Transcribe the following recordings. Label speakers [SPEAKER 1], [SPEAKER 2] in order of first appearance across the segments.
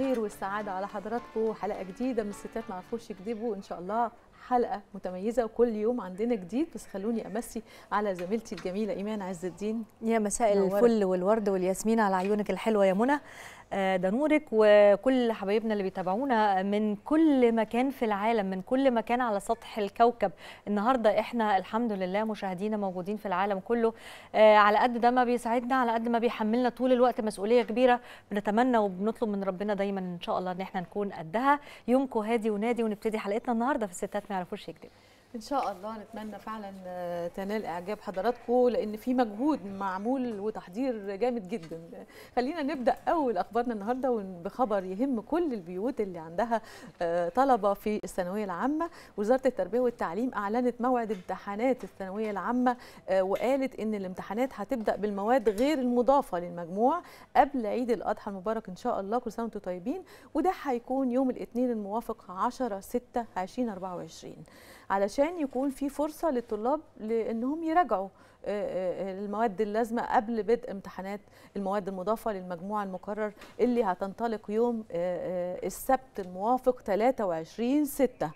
[SPEAKER 1] الخير والسعاده على حضراتكم حلقه جديده من الستات ما عرفوش يكذبوا ان شاء الله حلقه متميزه وكل يوم عندنا جديد بس خلوني امسي على زميلتي الجميله ايمان عز الدين يا مساء الفل
[SPEAKER 2] والورد والياسمين على عيونك الحلوه يا منى آه، دانورك وكل حبايبنا اللي بيتابعونا من كل مكان في العالم من كل مكان على سطح الكوكب النهارده احنا الحمد لله مشاهدينا موجودين في العالم كله آه، على قد ده ما بيساعدنا على قد ما بيحملنا طول الوقت مسؤوليه كبيره بنتمنى وبنطلب من ربنا دايما ان شاء الله ان احنا نكون قدها يومكم هادي ونادي ونبتدي حلقتنا النهارده في الستات ما يعرفوش يكذبوا
[SPEAKER 1] ان شاء الله نتمنى فعلا آه، تنال اعجاب حضراتكم لان في مجهود معمول وتحضير جامد جدا خلينا نبدا اول اخبارنا النهارده بخبر يهم كل البيوت اللي عندها آه، طلبه في الثانويه العامه وزاره التربيه والتعليم اعلنت موعد امتحانات الثانويه العامه آه، وقالت ان الامتحانات هتبدا بالمواد غير المضافه للمجموع قبل عيد الاضحى المبارك ان شاء الله كل سنه وانتم طيبين وده هيكون يوم الاثنين الموافق 10 6 2024 علشان علشان يكون في فرصه للطلاب لانهم يراجعوا آه، آه، آه، المواد اللازمه قبل بدء امتحانات المواد المضافه للمجموع المقرر اللي هتنطلق يوم السبت الموافق 23 6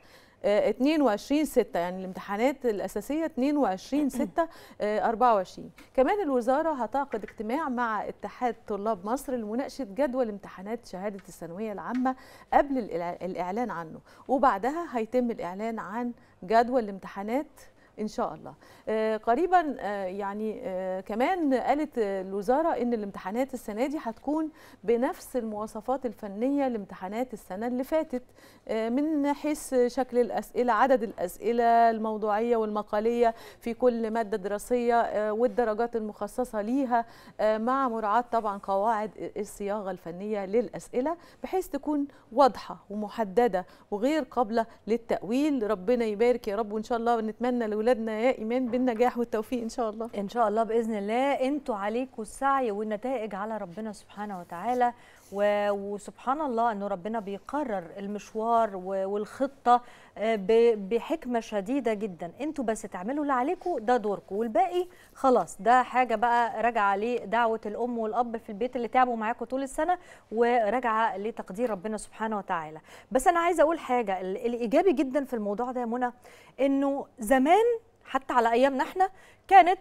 [SPEAKER 1] 22 6 يعني الامتحانات الاساسيه 22 6 24 كمان الوزاره هتعقد اجتماع مع اتحاد طلاب مصر لمناقشه جدول امتحانات شهاده الثانويه العامه قبل الاعلان عنه وبعدها هيتم الاعلان عن جدول الامتحانات ان شاء الله آه، قريبا آه، يعني آه، كمان قالت الوزاره ان الامتحانات السنه دي هتكون بنفس المواصفات الفنيه لامتحانات السنه اللي فاتت من حيث شكل الاسئله عدد الاسئله الموضوعيه والمقاليه في كل ماده دراسيه والدرجات المخصصه ليها مع مراعاه طبعا قواعد الصياغه الفنيه للاسئله بحيث تكون واضحه ومحدده وغير قابله للتاويل ربنا يبارك يا رب وان شاء الله نتمنى لاولادنا يا ايمان بالنجاح والتوفيق ان شاء الله ان شاء الله باذن الله انتوا عليكم السعي والنتائج على ربنا سبحانه
[SPEAKER 2] وتعالى وسبحان الله انه ربنا بيقرر المشوار والخطه آه، بحكمه شديده جدا انتوا بس تعملوا اللي عليكم ده دوركم والباقي خلاص ده حاجه بقى راجعه لدعوه الام والاب في البيت اللي تعبوا معاكم طول السنه وراجعه لتقدير ربنا سبحانه وتعالى بس انا عايزه اقول حاجه الايجابي جدا في الموضوع ده يا منى انه زمان حتى على ايامنا احنا كانت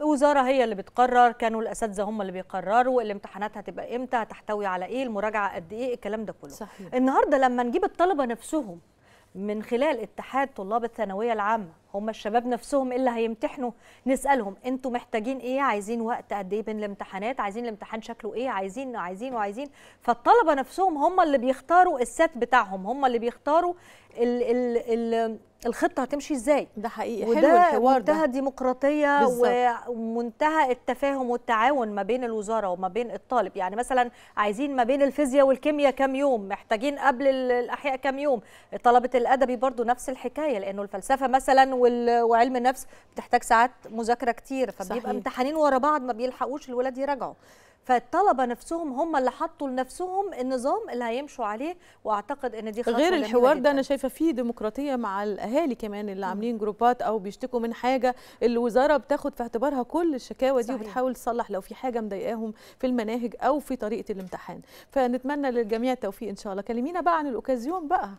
[SPEAKER 2] الوزاره هي اللي بتقرر كانوا الاساتذه هم اللي بيقرروا الامتحانات هتبقى امتى هتحتوي على ايه المراجعه قد ايه الكلام ده كله صحيح. النهارده لما نجيب الطلبه نفسهم من خلال اتحاد طلاب الثانويه العامه هم الشباب نفسهم اللي هيمتحنوا نسالهم انتوا محتاجين ايه عايزين وقت قد ايه بين الامتحانات عايزين الامتحان شكله ايه عايزين عايزين وعايزين فالطلبه نفسهم هم اللي بيختاروا السات بتاعهم هم اللي بيختاروا ال ال ال الخطه هتمشي ازاي ده حقيقي وده حلو الحوار منتهى ده. الديمقراطيه ومنتهى التفاهم والتعاون ما بين الوزاره وما بين الطالب يعني مثلا عايزين ما بين الفيزياء والكيمياء كام يوم محتاجين قبل الاحياء كام يوم طلبه الادبي برضو نفس الحكايه لانه الفلسفه مثلا وعلم النفس بتحتاج ساعات مذاكره كتير فبيبقى امتحانين ورا بعض ما بيلحقوش الولاد يراجعوا فالطلبه نفسهم هم اللي حطوا لنفسهم النظام اللي هيمشوا عليه واعتقد ان دي غير الحوار ده
[SPEAKER 1] انا شايفه فيه ديمقراطيه مع الاهالي كمان اللي عاملين جروبات او بيشتكوا من حاجه الوزاره بتاخد في اعتبارها كل الشكاوى دي وبتحاول تصلح لو في حاجه مضايقاهم في المناهج او في طريقه الامتحان فنتمنى للجميع التوفيق ان شاء الله كلمينا بقى عن الاوكازيون بقى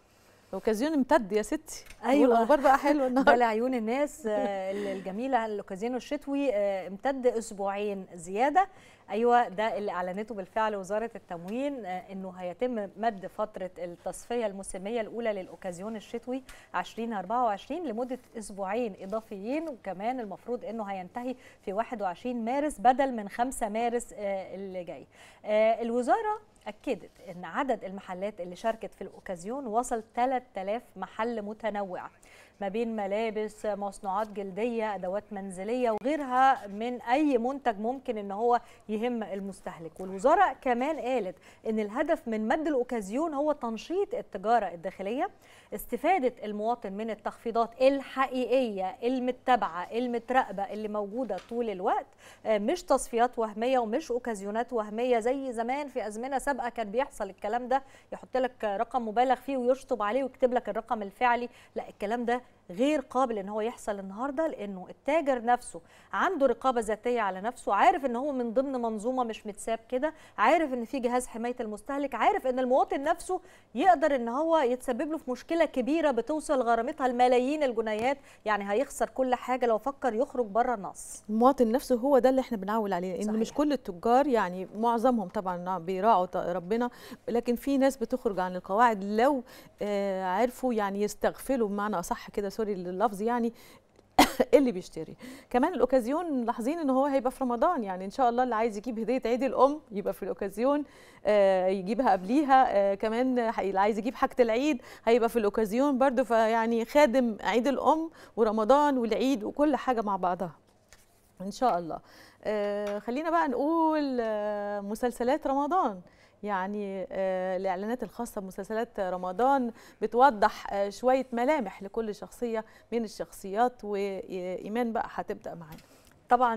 [SPEAKER 1] الاوكازيون امتد يا ستي ايوه الاخبار بقى حلوه النهارده بلا عيون الناس آه، الجميله
[SPEAKER 2] الاوكازيون الشتوي آه، امتد اسبوعين زياده ايوه ده اللي اعلنته بالفعل وزاره التموين آه، انه هيتم مد فتره التصفيه الموسميه الاولى للاوكازيون الشتوي 2024 لمده اسبوعين اضافيين وكمان المفروض انه هينتهي في 21 مارس بدل من 5 مارس اللي جاي الوزاره أكدت أن عدد المحلات اللي شاركت في الأوكازيون وصل 3000 محل متنوع ما بين ملابس مصنوعات جلدية أدوات منزلية وغيرها من أي منتج ممكن أن هو يهم المستهلك والوزارة كمان قالت أن الهدف من مد الأوكازيون هو تنشيط التجارة الداخلية استفاده المواطن من التخفيضات الحقيقيه المتبعه المتراقبه اللي موجوده طول الوقت آه، مش تصفيات وهميه ومش اوكازيونات وهميه زي زمان في ازمنه سابقه كان بيحصل الكلام ده يحط لك رقم مبالغ فيه ويشطب عليه ويكتب لك الرقم الفعلي لا الكلام ده غير قابل ان هو يحصل النهارده لانه التاجر نفسه عنده رقابه ذاتيه على نفسه عارف ان هو من ضمن منظومه مش متساب كده عارف ان في جهاز حمايه المستهلك عارف ان المواطن نفسه يقدر ان هو يتسبب له في مشكله كبيره بتوصل غرامتها لملايين الجنيهات يعني هيخسر كل حاجه لو فكر يخرج بره
[SPEAKER 1] النص المواطن نفسه هو ده اللي احنا بنعول عليه ان مش كل التجار يعني معظمهم طبعا بيراعوا ربنا لكن في ناس بتخرج عن القواعد لو آه، عرفوا يعني يستغفلوا بمعنى اصح كده سوري اللفظ يعني اللي بيشتري كمان الاوكازيون ملاحظين ان هو هيبقى في رمضان يعني ان شاء الله اللي عايز يجيب هديه عيد الام يبقى في الاوكازيون آه يجيبها قبليها آه كمان اللي عايز يجيب حاجه العيد هيبقى في الاوكازيون برده فيعني خادم عيد الام ورمضان والعيد وكل حاجه مع بعضها ان شاء الله آه خلينا بقى نقول آه، مسلسلات رمضان يعني آه، الاعلانات الخاصه بمسلسلات رمضان بتوضح آه، شويه ملامح لكل شخصيه من الشخصيات وايمان بقى هتبدا معانا طبعا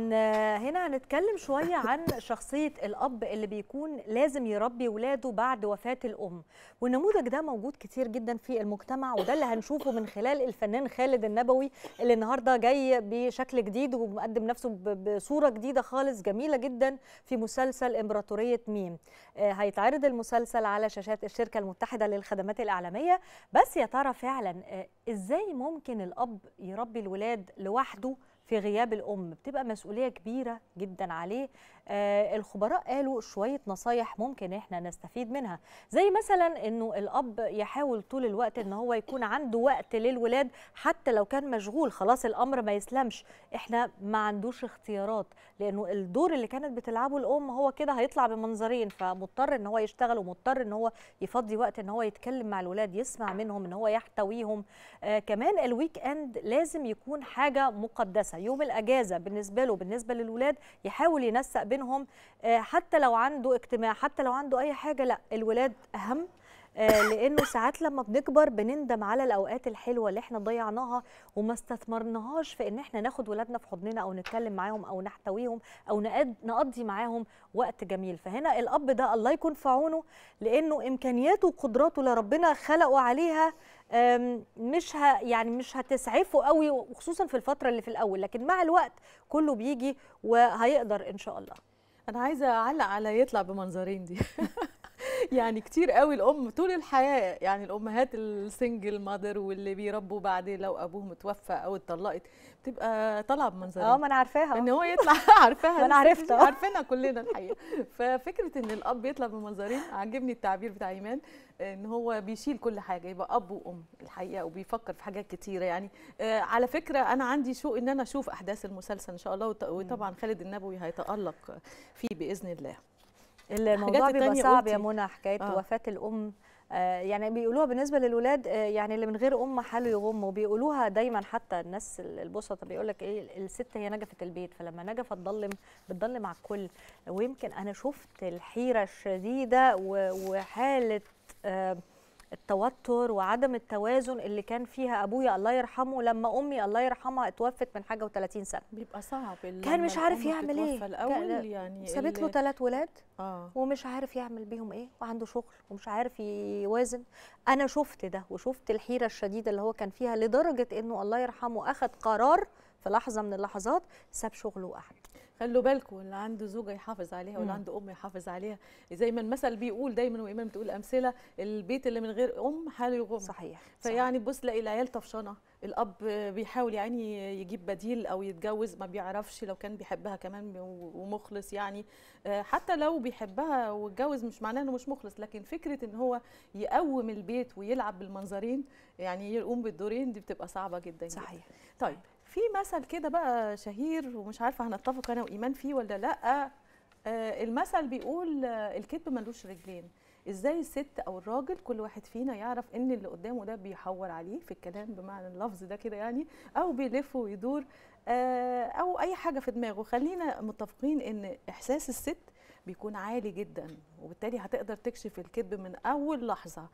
[SPEAKER 1] هنا هنتكلم شويه عن شخصيه الاب اللي بيكون
[SPEAKER 2] لازم يربي ولاده بعد وفاه الام والنموذج ده موجود كتير جدا في المجتمع وده اللي هنشوفه من خلال الفنان خالد النبوي اللي النهارده جاي بشكل جديد ومقدم نفسه بصوره جديده خالص جميله جدا في مسلسل امبراطوريه ميم آه، هيتعرض المسلسل على شاشات الشركه المتحده للخدمات الاعلاميه بس يا ترى فعلا آه، ازاي ممكن الاب يربي الولاد لوحده في غياب الام بتبقى مسؤوليه كبيره جدا عليه آه، الخبراء قالوا شويه نصايح ممكن احنا نستفيد منها زي مثلا انه الاب يحاول طول الوقت ان هو يكون عنده وقت للولاد حتى لو كان مشغول خلاص الامر ما يسلمش احنا ما عندوش اختيارات لانه الدور اللي كانت بتلعبه الام هو كده هيطلع بمنظرين فمضطر ان هو يشتغل ومضطر ان هو يفضي وقت ان هو يتكلم مع الولاد يسمع منهم ان هو يحتويهم آه كمان الويك اند لازم يكون حاجه مقدسه يوم الاجازه بالنسبه له بالنسبه للولاد يحاول ينسق بينهم آه، حتى لو عنده اجتماع حتى لو عنده اي حاجه لا الولاد اهم آه، لانه ساعات لما بنكبر بنندم على الاوقات الحلوه اللي احنا ضيعناها وما استثمرناهاش في ان احنا ناخد ولادنا في حضننا او نتكلم معاهم او نحتويهم او نقضي معاهم وقت جميل فهنا الاب ده الله يكون في عونه لانه امكانياته وقدراته اللي ربنا خلقه عليها مش ه يعني مش هتسعفه قوي وخصوصا في الفتره اللي في الاول لكن مع الوقت
[SPEAKER 1] كله بيجي وهيقدر ان شاء الله انا عايزه اعلق على يطلع بمنظرين دي يعني كتير قوي الام طول الحياه يعني الامهات السنجل مادر واللي بيربوا بعد لو ابوه متوفى او اتطلقت بتبقى طالعه بمنظرها اه ما انا عارفاها ان هو يطلع عارفاها ما انا عرفتها عارفينها كلنا الحقيقه ففكره ان الاب يطلع بمنظرين عاجبني التعبير بتاع ايمان ان هو بيشيل كل حاجه يبقى اب وام الحقيقه وبيفكر في حاجات كتيره يعني آه على فكره انا عندي شوق ان انا اشوف احداث المسلسل ان شاء الله وطبعا خالد النبوي هيتالق فيه باذن الله الموضوع بيبقى صعب يا منى
[SPEAKER 2] حكايه آه. وفاه الام آه، يعني بيقولوها بالنسبه للولاد آه، يعني اللي من غير ام حاله يغم وبيقولوها دايما حتى الناس البسطه بيقول لك ايه الست هي نجفت البيت فلما نجفت تضلم بتضلم على الكل ويمكن انا شفت الحيره الشديده وحاله آه، التوتر وعدم التوازن اللي كان فيها ابويا الله يرحمه لما امي الله يرحمها اتوفت من حاجه و30 سنه بيبقى
[SPEAKER 1] صعب كان مش عارف يعمل ايه الأول يعني سابت له
[SPEAKER 2] ثلاث ولاد آه. ومش عارف يعمل بيهم ايه وعنده شغل ومش عارف يوازن انا شفت ده وشفت الحيره الشديده اللي هو كان فيها لدرجه انه الله يرحمه اخذ قرار في لحظه من اللحظات ساب شغله وقعد
[SPEAKER 1] خلوا بالكم اللي عنده زوجه يحافظ عليها واللي عنده ام يحافظ عليها زي ما المثل بيقول دايما وامام بتقول امثله البيت اللي من غير ام حاله يغم صحيح فيعني بص تلاقي العيال طفشانه الاب بيحاول يعني يجيب بديل او يتجوز ما بيعرفش لو كان بيحبها كمان ومخلص يعني آه، حتى لو بيحبها واتجوز مش معناه انه مش مخلص لكن فكره ان هو يقوم البيت ويلعب بالمنظرين يعني يقوم بالدورين دي بتبقى صعبه جدا صحيح جدا. طيب في مثل كده بقى شهير ومش عارفه هنتفق انا وايمان فيه ولا لا آه، المثل بيقول آه، الكذب ملوش رجلين ازاي الست او الراجل كل واحد فينا يعرف ان اللي قدامه ده بيحور عليه في الكلام بمعنى اللفظ ده كده يعني او بيلف ويدور آه، او اي حاجه في دماغه خلينا متفقين ان احساس الست بيكون عالي جدا وبالتالي هتقدر تكشف الكذب من اول لحظه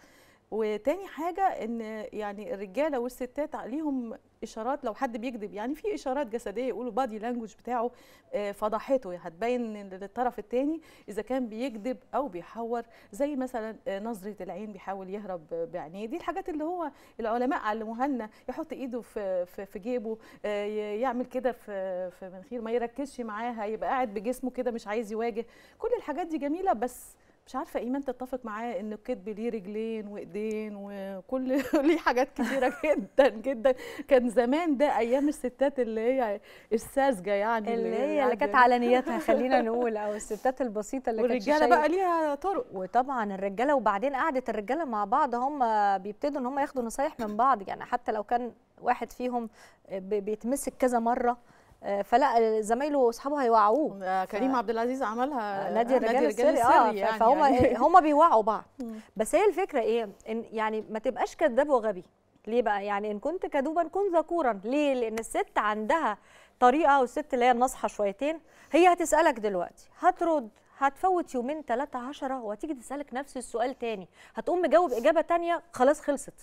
[SPEAKER 1] وتاني حاجه ان يعني الرجاله والستات ليهم اشارات لو حد بيكذب يعني في اشارات جسديه يقولوا بادي لانجوج بتاعه آه، فضحته يعني هتبين للطرف الثاني اذا كان بيكذب او بيحور زي مثلا آه، نظره العين بيحاول يهرب بعينيه دي الحاجات اللي هو العلماء علموها لنا يحط ايده في في جيبه آه، يعمل كده في في مناخير ما يركزش معاها يبقى قاعد بجسمه كده مش عايز يواجه كل الحاجات دي جميله بس مش عارفه ايمان تتفق معايا ان الكذب ليه رجلين وايدين وكل ليه حاجات كتيره جدا جدا كان زمان ده ايام الستات اللي هي الساذجه يعني اللي هي اللي كانت علانيتها خلينا نقول او الستات البسيطه اللي كانت والرجاله بقى ليها
[SPEAKER 2] طرق وطبعا الرجاله وبعدين قعده الرجاله مع بعض هم بيبتدوا ان هم ياخدوا نصايح من بعض يعني حتى لو كان واحد فيهم بيتمسك كذا مره آه، فلا زمايله واصحابه هيوعوه آه، كريم ف... عبد العزيز عملها آه، نادي الرجال, نادي الرجال السري, السري اه يعني فهم يعني. هم بيوعوا بعض بس هي الفكره ايه ان يعني ما تبقاش كذاب وغبي ليه بقى يعني ان كنت كذوبا كن ذكورا ليه لان الست عندها طريقه والست اللي هي الناصحه شويتين هي هتسالك دلوقتي هترد هتفوت يومين ثلاثة عشرة وهتيجي تسألك نفس السؤال تاني هتقوم مجاوب إجابة تانية خلاص خلصت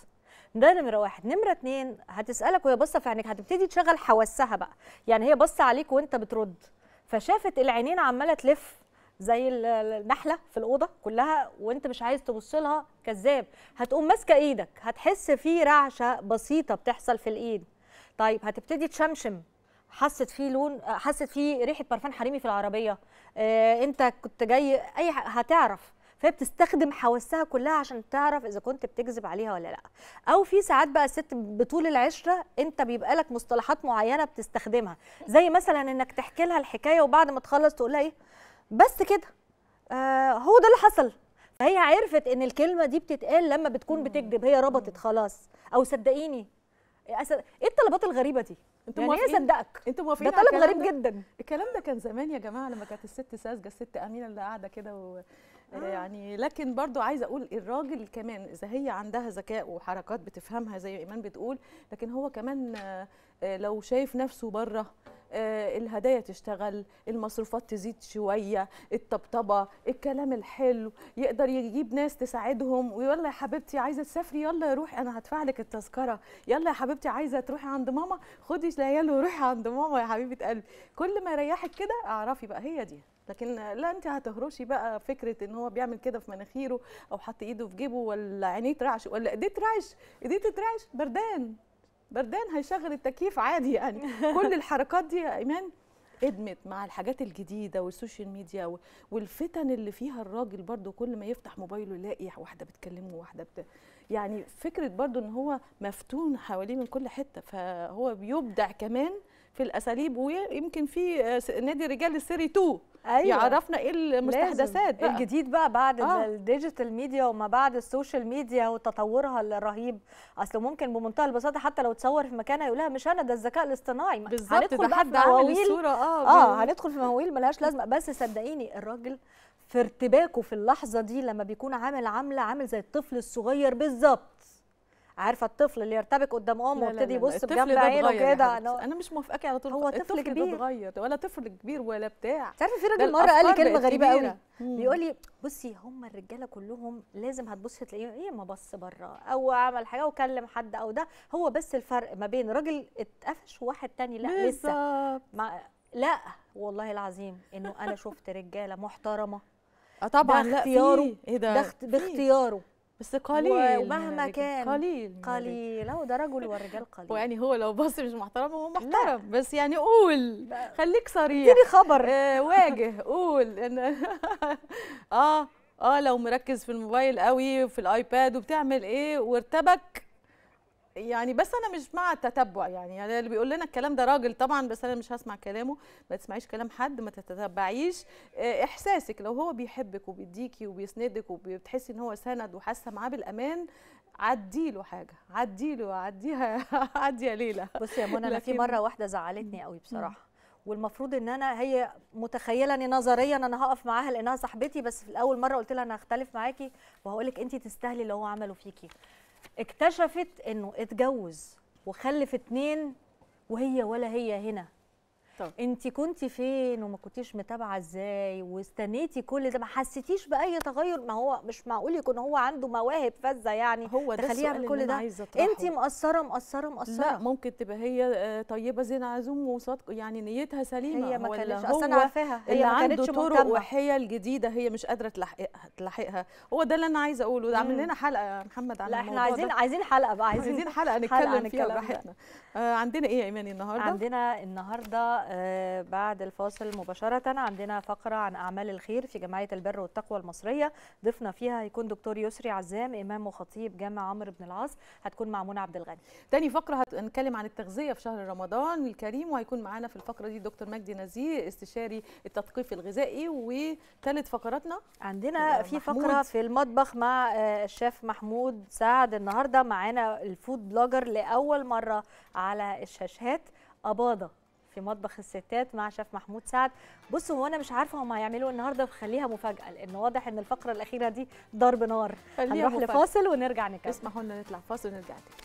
[SPEAKER 2] ده نمره واحد نمره اتنين هتسالك وهي باصه في عينيك هتبتدي تشغل حواسها بقى يعني هي باصه عليك وانت بترد فشافت العينين عماله تلف زي النحله في الاوضه كلها وانت مش عايز تبص لها كذاب هتقوم ماسكه ايدك هتحس في رعشه بسيطه بتحصل في الايد طيب هتبتدي تشمشم حست فيه لون حست فيه ريحه برفان حريمي في العربيه آه انت كنت جاي اي هتعرف فهي بتستخدم حواسها كلها عشان تعرف اذا كنت بتكذب عليها ولا لا او في ساعات بقى الست بطول العشره انت بيبقى لك مصطلحات معينه بتستخدمها زي مثلا انك تحكي لها الحكايه وبعد ما تخلص تقول لها ايه بس كده آه هو ده اللي حصل فهي عرفت ان الكلمه دي بتتقال لما بتكون بتكذب هي ربطت خلاص او
[SPEAKER 1] صدقيني ايه الطلبات الغريبه دي انتوا يعني إيه موافقين صدقك انتوا موافقين ده طلب غريب جدا الكلام ده كان زمان يا جماعه لما كانت الست ساذجه الست امينه اللي قاعده كده و... آه. يعني لكن برضو عايزه اقول الراجل كمان اذا هي عندها ذكاء وحركات بتفهمها زي ايمان بتقول لكن هو كمان آه، لو شايف نفسه بره آه، الهدايا تشتغل المصروفات تزيد شويه الطبطبه الكلام الحلو يقدر يجيب ناس تساعدهم ويلا يا حبيبتي عايزه تسافري يلا روحي انا هدفع لك التذكره يلا يا حبيبتي عايزه تروحي عند ماما خدي العيال وروحي عند ماما يا حبيبه قلبي كل ما يريحك كده اعرفي بقى هي دي لكن لا انت هتهرشي بقى فكره ان هو بيعمل كده في مناخيره او حط ايده في جيبه ولا عينيه ترعش ولا ايديه ترعش ايديه تترعش بردان بردان هيشغل التكييف عادي يعني كل الحركات دي يا ايمان ادمت مع الحاجات الجديده والسوشيال ميديا والفتن اللي فيها الراجل برده كل ما يفتح موبايله يلاقي واحده بتكلمه واحده بت... يعني فكره برده ان هو مفتون حواليه من كل حته فهو بيبدع كمان في الاساليب ويمكن في آه، نادي رجال السيري 2 أيوة. يعرفنا ايه المستحدثات بقى. الجديد بقى
[SPEAKER 2] بعد آه. الديجيتال ميديا وما بعد السوشيال ميديا وتطورها الرهيب اصل ممكن بمنتهى البساطه حتى لو تصور في مكانها يقول لها مش انا ده الذكاء الاصطناعي هندخل بقى في مواويل اه, آه هندخل في مواويل ملهاش لازمه بس صدقيني الراجل في ارتباكه في اللحظه دي لما بيكون عامل عامله عامل زي الطفل الصغير بالظبط عارفه الطفل اللي يرتبك قدام امه ويبتدي يبص بجنب عينه كده انا
[SPEAKER 1] مش موافقاكي على طول هو طفل كبير اتغير ولا طفل كبير ولا بتاع تعرفي في راجل مره قال لي كلمه غريبه قوي بيقول لي بصي
[SPEAKER 2] هم الرجاله كلهم لازم هتبصي تلاقيه ايه ما بص بره او عمل حاجه وكلم حد او ده هو بس الفرق ما بين راجل اتقفش وواحد تاني لا لسه ما لا والله العظيم انه انا شفت رجاله محترمه اه طبعا لا اختياره ايه ده باختياره
[SPEAKER 1] بس قليل ومهما كان قليل قليل هو ده رجل والرجال قليل ويعني هو لو بص مش محترم هو محترم لا. بس يعني قول خليك صريح اديني خبر آه واجه قول إن اه اه لو مركز في الموبايل قوي في الايباد وبتعمل ايه وارتبك يعني بس انا مش مع التتبع يعني, يعني اللي بيقول لنا الكلام ده راجل طبعا بس انا مش هسمع كلامه ما تسمعيش كلام حد ما تتتبعيش آه، احساسك لو هو بيحبك وبيديكي وبيسندك وبتحسي ان هو سند وحاسه معاه بالامان عدي له حاجه عدي له عديها عدي يا ليلى بصي يا منى انا في مره واحده زعلتني قوي بصراحه
[SPEAKER 2] والمفروض ان انا هي متخيله اني نظريا انا هقف معاها لانها صاحبتي بس في الاول مره قلت لها انا هختلف معاكي وهقول لك انت تستاهلي اللي هو عمله فيكي اكتشفت انه اتجوز وخلف اتنين وهي ولا هي هنا طب. انت كنت فين وما كنتيش متابعه ازاي واستنيتي كل ده ما حسيتيش باي تغير
[SPEAKER 1] ما هو مش معقول يكون هو عنده مواهب فذه يعني هو ده السؤال كل ده انت مقصره مقصره مقصره لا ممكن تبقى هي آه، طيبه زين عزوم وصادقه يعني نيتها سليمه هي ما كانتش اصلا عارفاها هي ما كانتش طرق وحيل جديده هي مش قادره تلحقها تلحقها هو ده اللي انا عايزه اقوله عامل لنا حلقه يا محمد عن لا احنا عايزين ده. عايزين حلقه بقى عايزين, عايزين حلقه نتكلم حلقة فيها براحتنا آه عندنا ايه يا ايماني النهارده عندنا النهارده آه،
[SPEAKER 2] بعد الفاصل مباشرة عندنا فقرة عن أعمال الخير في جمعية البر والتقوى المصرية
[SPEAKER 1] ضيفنا فيها هيكون دكتور يسري عزام إمام وخطيب جامع عمرو بن العاص هتكون مع منى عبد الغني تاني فقرة هنتكلم عن التغذية في شهر رمضان الكريم وهيكون معانا في الفقرة دي دكتور مجدي نزيه استشاري التثقيف الغذائي وثالث فقراتنا عندنا في محمود. فقرة
[SPEAKER 2] في المطبخ مع آه، الشيف محمود سعد النهاردة معانا الفود بلوجر لأول مرة على الشاشات أباضة في مطبخ الستات مع شيف محمود سعد بصوا هو انا مش عارفه هم هيعملوا إيه النهارده فخليها مفاجاه لان واضح ان الفقره الاخيره دي ضرب نار هنروح مفاجأة. لفاصل ونرجع نكمل اسمحوا لنا نطلع فاصل ونرجع تاني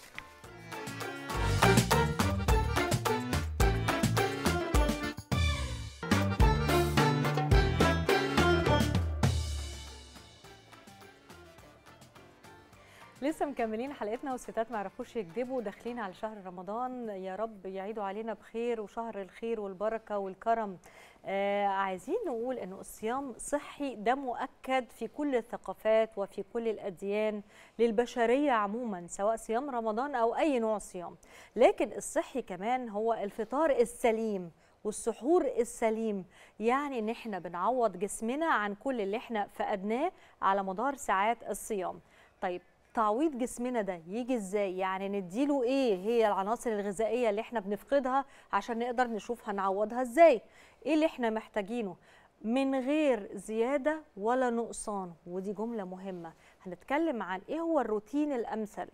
[SPEAKER 2] لسه مكملين حلقتنا والستات ما يعرفوش يكذبوا داخلين على شهر رمضان يا رب يعيدوا علينا بخير وشهر الخير والبركه والكرم آه عايزين نقول ان الصيام صحي ده مؤكد في كل الثقافات وفي كل الاديان للبشريه عموما سواء صيام رمضان او اي نوع صيام لكن الصحي كمان هو الفطار السليم والسحور السليم يعني ان احنا بنعوض جسمنا عن كل اللي احنا فقدناه على مدار ساعات الصيام طيب تعويض جسمنا ده يجي ازاي يعني نديله ايه هي العناصر الغذائيه اللي احنا بنفقدها عشان نقدر نشوف هنعوضها ازاي ايه اللي احنا محتاجينه من غير زياده ولا نقصان ودي جمله مهمه هنتكلم عن ايه هو الروتين الامثل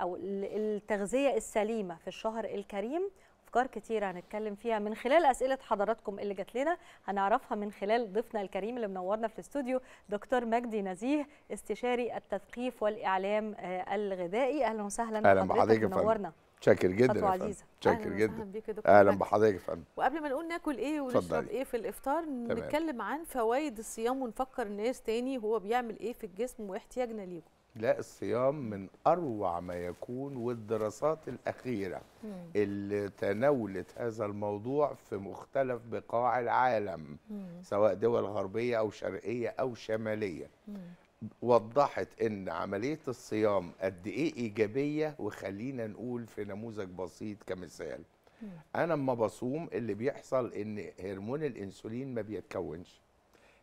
[SPEAKER 2] او التغذيه السليمه في الشهر الكريم افكار كتيره هنتكلم فيها من خلال اسئله حضراتكم اللي جات لنا هنعرفها من خلال ضيفنا الكريم اللي منورنا في الاستوديو دكتور مجدي نزيه استشاري التثقيف والاعلام آه، الغذائي اهلا وسهلا اهلا بحضرتك منورنا
[SPEAKER 3] شاكر جدا فندم شاكر جدا اهلا بحضرتك يا فندم
[SPEAKER 1] وقبل ما نقول ناكل ايه ونشرب ايه في الافطار نتكلم عن فوائد الصيام ونفكر الناس تاني هو بيعمل ايه في الجسم واحتياجنا ليكم
[SPEAKER 3] لا الصيام من اروع ما يكون والدراسات الاخيره مم. اللي تناولت هذا الموضوع في مختلف بقاع العالم مم. سواء دول غربيه او شرقيه او شماليه مم. وضحت ان عمليه الصيام قد ايه ايجابيه وخلينا نقول في نموذج بسيط كمثال مم. انا اما بصوم اللي بيحصل ان هرمون الانسولين ما بيتكونش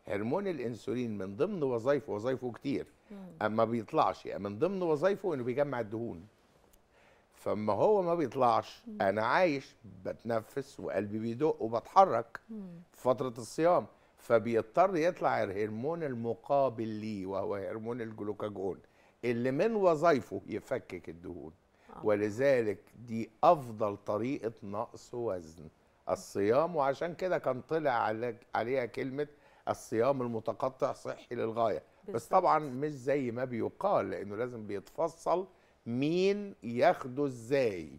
[SPEAKER 3] هرمون الانسولين من ضمن وظائفه وظائفه كتير اما بيطلعش يعني من ضمن وظايفه انه بيجمع الدهون فما هو ما بيطلعش مم. انا عايش بتنفس وقلبي بيدق وبتحرك في فتره الصيام فبيضطر يطلع الهرمون المقابل ليه وهو هرمون الجلوكاجون اللي من وظايفه يفكك الدهون آه. ولذلك دي افضل طريقه نقص وزن الصيام وعشان كده كان طلع عليها كلمه الصيام المتقطع صحي للغايه بالزبط. بس طبعا مش زي ما بيقال لانه لازم بيتفصل مين ياخده ازاي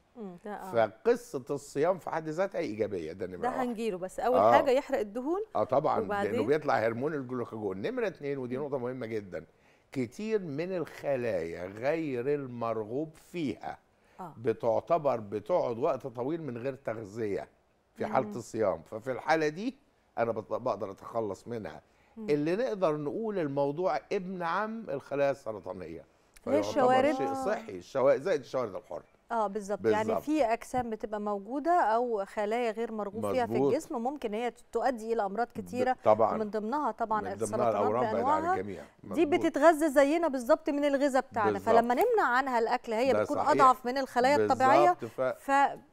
[SPEAKER 3] آه. فقصه الصيام في حد ذاتها ايجابيه ده نمره ده
[SPEAKER 1] هنجيله بس اول آه. حاجه يحرق الدهون
[SPEAKER 3] اه طبعا وبعدين؟ لانه بيطلع هرمون الجلوكاجون نمره اتنين ودي نقطه مهمه جدا كتير من الخلايا غير المرغوب فيها آه. بتعتبر بتقعد وقت طويل من غير تغذيه في حاله الصيام ففي الحاله دي انا بقدر اتخلص منها اللي نقدر نقول الموضوع ابن عم الخلايا السرطانيه الشوارد شيء صحي الشوارد زائد الشوارد الحر
[SPEAKER 2] اه بالظبط يعني في اجسام بتبقى موجوده او خلايا غير مرغوب فيها في الجسم ممكن هي تؤدي الى امراض كثيره طبعا من ضمنها طبعا من ضمنها بانواعها دي بتتغذى زينا بالظبط من الغذاء بتاعنا بالزبط. فلما نمنع عنها الاكل هي بتكون صحيح. اضعف من الخلايا الطبيعيه ف...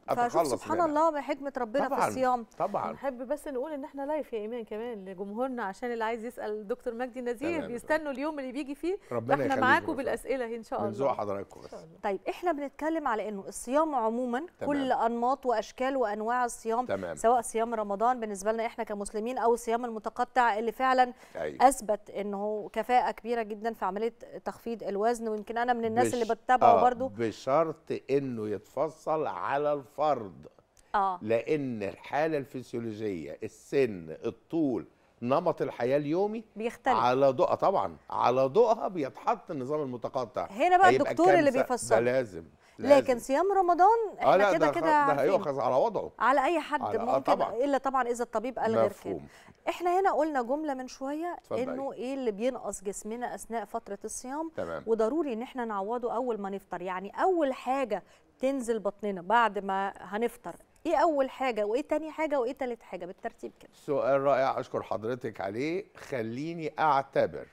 [SPEAKER 2] اتخلص سبحان منها.
[SPEAKER 1] الله حكمه ربنا
[SPEAKER 3] طبعًا. في الصيام طبعا
[SPEAKER 1] نحب بس نقول ان احنا لايف يا ايمان كمان لجمهورنا عشان اللي عايز يسال دكتور مجدي نزيه بيستنوا اليوم اللي بيجي فيه
[SPEAKER 3] ربنا احنا معاكم بالاسئله
[SPEAKER 1] ان
[SPEAKER 2] شاء الله بنزوق
[SPEAKER 3] حضراتكم بس
[SPEAKER 1] طيب احنا بنتكلم على انه
[SPEAKER 2] الصيام عموما تمام. كل انماط واشكال وانواع الصيام تمام. سواء صيام رمضان بالنسبه لنا احنا كمسلمين او الصيام المتقطع اللي فعلا أي. اثبت انه كفاءه كبيره جدا في عمليه تخفيض الوزن ويمكن انا من الناس بش... اللي بتتابعه آه برضو
[SPEAKER 3] بشرط انه يتفصل على الف... فرض آه. لان الحاله الفسيولوجيه السن الطول نمط الحياه اليومي
[SPEAKER 1] بيختلف
[SPEAKER 2] على
[SPEAKER 3] ضوءها طبعا على ضوءها بيتحط النظام المتقطع هنا بقى الدكتور اللي بيفسر لازم لازم. لكن
[SPEAKER 2] صيام رمضان آه، احنا كده كده ده هيؤخذ
[SPEAKER 3] على وضعه على اي حد على آه، ممكن طبعا. الا
[SPEAKER 2] طبعا اذا الطبيب قال غير كده احنا هنا قلنا جمله من شويه انه ايه اللي بينقص جسمنا اثناء فتره الصيام تمام. وضروري ان احنا نعوضه اول ما نفطر يعني اول حاجه تنزل بطننا بعد ما هنفطر ايه اول حاجه وايه تاني حاجه وايه تالت حاجه بالترتيب
[SPEAKER 3] كده سؤال رائع اشكر حضرتك عليه خليني اعتبر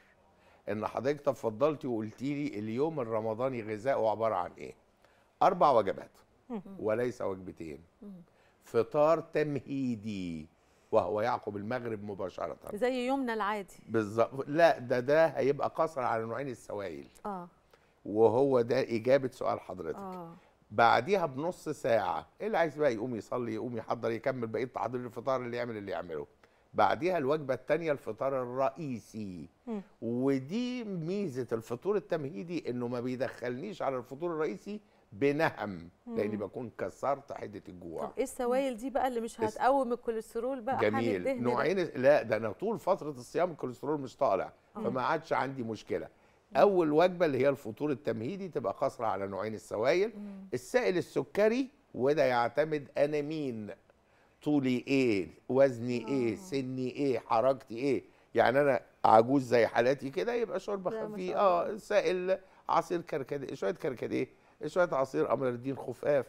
[SPEAKER 3] ان حضرتك تفضلتي وقلتي لي اليوم الرمضاني غذائه عباره عن ايه اربع وجبات وليس وجبتين فطار تمهيدي وهو يعقب المغرب مباشره
[SPEAKER 1] زي يومنا العادي
[SPEAKER 3] بالظبط لا ده ده هيبقى قصر على نوعين السوائل اه وهو ده اجابه سؤال حضرتك آه. بعديها بنص ساعه إيه اللي عايز بقى يقوم يصلي يقوم يحضر يكمل بقيه تحضير الفطار اللي يعمل اللي يعمله بعديها الوجبه الثانيه الفطار الرئيسي م. ودي ميزه الفطور التمهيدي انه ما بيدخلنيش على الفطور الرئيسي بنهم لاني بكون كسرت حده الجوع طب ايه
[SPEAKER 1] السوائل دي بقى اللي مش هتقوم الكوليسترول بقى جميل نوعين
[SPEAKER 3] لا ده انا طول فتره الصيام الكوليسترول مش طالع فما عادش عندي مشكله اول وجبه اللي هي الفطور التمهيدي تبقى قاصره على نوعين السوائل السائل السكري وده يعتمد انا مين طولي ايه وزني ايه آه. سني ايه حركتي ايه يعني انا عجوز زي حالاتي كده يبقى شوربه خفيفه اه سائل عصير كركديه شويه كركديه شويه عصير أمر الدين خفاف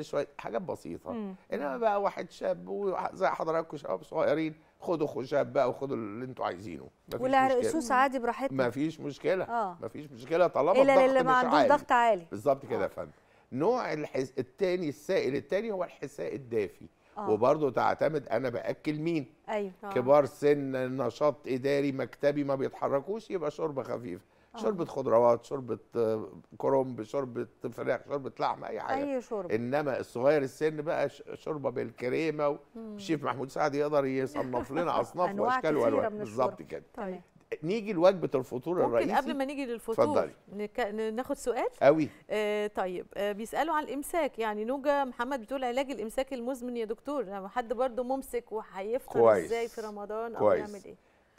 [SPEAKER 3] شويه حاجات بسيطه انما بقى واحد شاب وزي حضراتكم شباب صغيرين خدوا خشب بقى وخدوا اللي انتوا عايزينه والعرقسوس عادي براحتكم مفيش مشكله اه مفيش مشكله طالما الا للي ما عندوش ضغط عالي بالظبط كده يا آه. فندم نوع الحس... التاني السائل التاني هو الحساء الدافي آه. وبرضه تعتمد انا باكل مين ايوه آه. كبار سن نشاط اداري مكتبي ما بيتحركوش يبقى شوربه خفيفه آه. شوربه خضروات شوربه آه، كرنب شوربه فراخ شوربه لحمه اي حاجه اي شوربه انما الصغير السن بقى شوربه بالكريمه الشيف محمود سعد يقدر يصنف لنا اصناف واشكال والوان بالظبط كده طيب. نيجي لوجبه الفطور الرئيسي ممكن قبل ما
[SPEAKER 1] نيجي للفطور نك... ناخد سؤال قوي آه طيب آه بيسالوا عن الامساك يعني نوجا محمد بتقول علاج الامساك المزمن يا دكتور لو يعني حد برضه ممسك وهيفطر ازاي في رمضان كويس. او يعمل ايه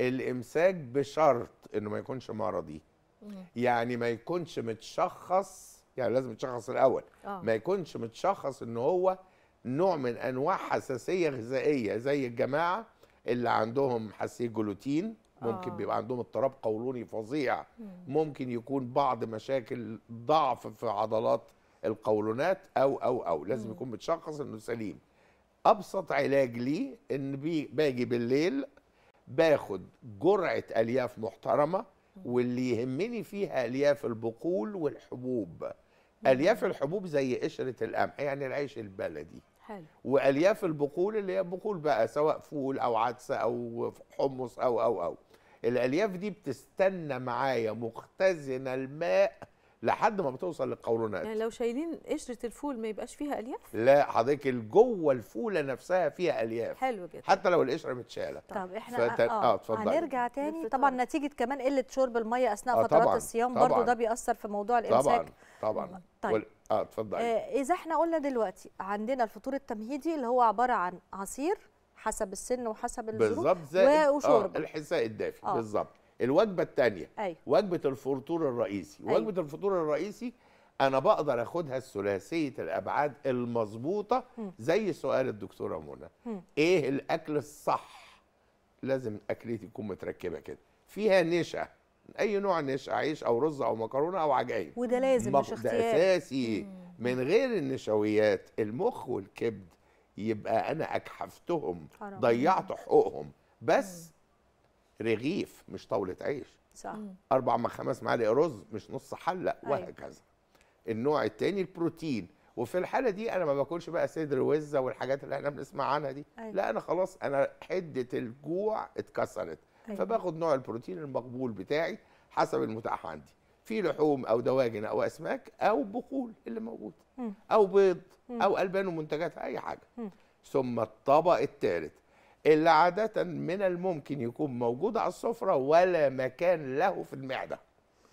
[SPEAKER 3] الامساك بشرط انه ما يكونش مرضي يعني ما يكونش متشخص يعني لازم يتشخص الاول أوه. ما يكونش متشخص ان هو نوع من انواع حساسيه غذائيه زي الجماعه اللي عندهم حساسيه جلوتين ممكن آه. بيبقى عندهم اضطراب قولوني فظيع ممكن يكون بعض مشاكل ضعف في عضلات القولونات او او او لازم مم. يكون متشخص انه سليم ابسط علاج ليه ان باجي بالليل باخد جرعه الياف محترمه واللي يهمني فيها الياف البقول والحبوب الياف الحبوب زي قشره القمح يعني العيش البلدي حلو والياف البقول اللي هي بقول بقى سواء فول او عدس او حمص او او او الالياف دي بتستنى معايا مختزنه الماء لحد ما بتوصل للقولونات يعني
[SPEAKER 1] لو شايلين قشره الفول ما يبقاش فيها الياف
[SPEAKER 3] لا حضرتك جوه الفوله نفسها فيها الياف
[SPEAKER 1] حلو
[SPEAKER 2] جدا حتى
[SPEAKER 3] لو القشره متشاله طب احنا فت... اه اتفضل. آه هنرجع
[SPEAKER 2] تاني طبعا نتيجه كمان قله شرب الميه اثناء آه فترات طبعاً. الصيام طبعًا برضو ده بيأثر في موضوع الامساك
[SPEAKER 3] طبعا طبعا طيب وال... اه اتفضلي آه
[SPEAKER 2] اذا احنا قلنا دلوقتي عندنا الفطور التمهيدي اللي هو عباره عن عصير حسب السن وحسب الظروف بالظبط زي... وشرب آه
[SPEAKER 3] الحساء الدافي آه. بالظبط الوجبه الثانيه أيوة. وجبه الفطور الرئيسي أيوة. وجبه الفطور الرئيسي انا بقدر اخدها الثلاثيه الابعاد المظبوطه زي سؤال الدكتوره منى ايه الاكل الصح لازم اكلتي تكون متركبه كده فيها نشا اي نوع نشا عيش او رز او مكرونه او عجائب وده لازم مش اختياري ده اساسي من غير النشويات المخ والكبد يبقى انا اكحفتهم ضيعت حقوقهم بس مم. رغيف مش طاوله عيش صح اربع مع خمس معالق رز مش نص حله أيوة. وهكذا النوع الثاني البروتين وفي الحاله دي انا ما باكلش بقى صدر وزه والحاجات اللي احنا بنسمع عنها دي أيوة. لا انا خلاص انا حده الجوع اتكسرت أيوة. فباخد نوع البروتين المقبول بتاعي حسب المتاح عندي في لحوم او دواجن او اسماك او بقول اللي موجود م. او بيض م. او البان ومنتجات اي حاجه م. ثم الطبق الثالث اللي عادة من الممكن يكون موجود على السفرة ولا مكان له في المعدة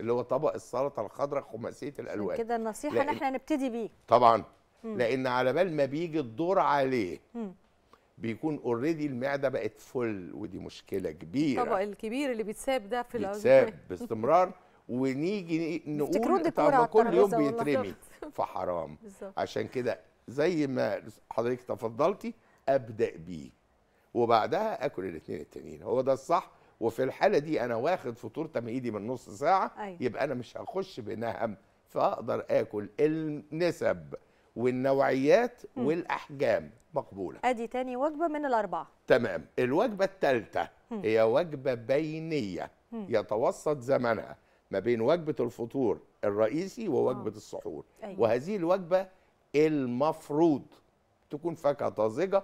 [SPEAKER 3] اللي هو طبق السلطة الخضراء خماسية الألوان كده النصيحة لأن... إن احنا نبتدي بيه طبعا مم. لأن على بال ما بيجي الدور عليه مم. بيكون اوريدي المعده بقت فل ودي مشكله كبيره الطبق
[SPEAKER 1] الكبير اللي بيتساب ده في بيتساب
[SPEAKER 3] باستمرار ونيجي نقول طب كل يوم بيترمي فحرام عشان كده زي ما حضرتك تفضلتي ابدا بيه وبعدها اكل الاثنين التانيين هو ده الصح وفي الحاله دي انا واخد فطور تمهيدي من نص ساعه أي. أيوة. يبقى انا مش هخش بنهم فاقدر اكل النسب والنوعيات م. والاحجام مقبوله
[SPEAKER 2] ادي تاني وجبه من الاربعه
[SPEAKER 3] تمام الوجبه الثالثه هي وجبه بينيه م. يتوسط زمنها ما بين وجبه الفطور الرئيسي ووجبه آه. السحور أيوة. وهذه الوجبه المفروض تكون فاكهه طازجه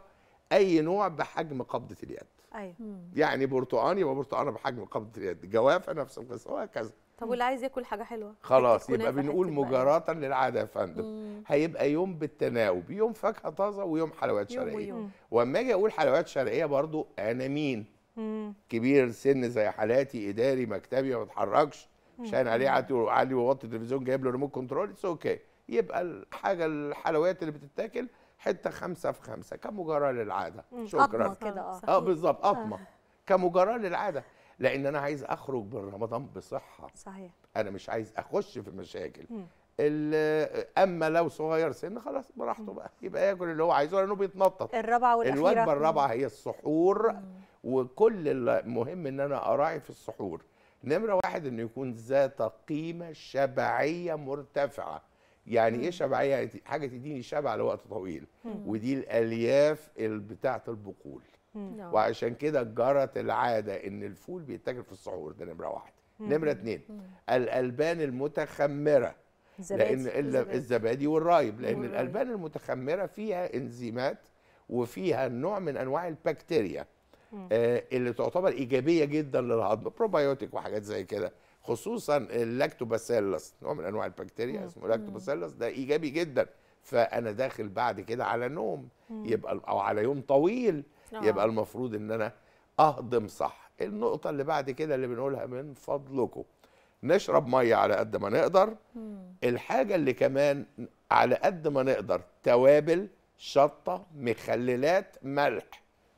[SPEAKER 3] اي نوع بحجم قبضه اليد ايوه يعني برتقان يبقى برتقان بحجم قبضه اليد جوافه نفس القصه وهكذا
[SPEAKER 1] طب واللي عايز ياكل حاجه حلوه خلاص يبقى بنقول مجاراة
[SPEAKER 3] للعاده يا فندم هيبقى يوم بالتناوب يوم فاكهه طازه ويوم حلويات شرقيه ويوم. واما اجي اقول حلويات شرقيه برضو انا مين مم. كبير سن زي حالاتي اداري مكتبي ما بتحركش شاين عليه عالي ووطي التلفزيون جايب له ريموت كنترول اتس اوكي يبقى الحاجه الحلويات اللي بتتاكل حته خمسه في خمسه كمجرى للعاده شكرا كده اه, آه، بالظبط اطمه آه. كمجرى للعاده لان انا عايز اخرج من رمضان بصحه صحيح انا مش عايز اخش في مشاكل آه، اما لو صغير سن خلاص براحته بقى يبقى ياكل اللي هو عايزه لانه بيتنطط الرابعه والاخيره الوجبه الرابعه هي السحور مم. وكل المهم ان انا اراعي في السحور نمره واحد انه يكون ذات قيمه شبعيه مرتفعه يعني ايه شبعيه يعني حاجه تديني شبع لوقت طويل ودي الالياف بتاعه البقول نعم. وعشان كده جرت العاده ان الفول بيتاكل في السحور ده نمره واحد
[SPEAKER 1] نمره اثنين
[SPEAKER 3] الالبان المتخمره لان الزبادي والرايب لان الالبان المتخمره فيها انزيمات وفيها نوع من انواع البكتيريا آه، اللي تعتبر ايجابيه جدا للهضم بروبايوتيك وحاجات زي كده خصوصا اللاكتوباسيلس نوع من انواع البكتيريا اسمه لاكتوباسيلس ده ايجابي جدا فانا داخل بعد كده على نوم يبقى او على يوم طويل آه. يبقى المفروض ان انا اهضم صح النقطه اللي بعد كده اللي بنقولها من فضلكم نشرب ميه على قد ما نقدر الحاجه اللي كمان على قد ما نقدر توابل شطه مخللات ملح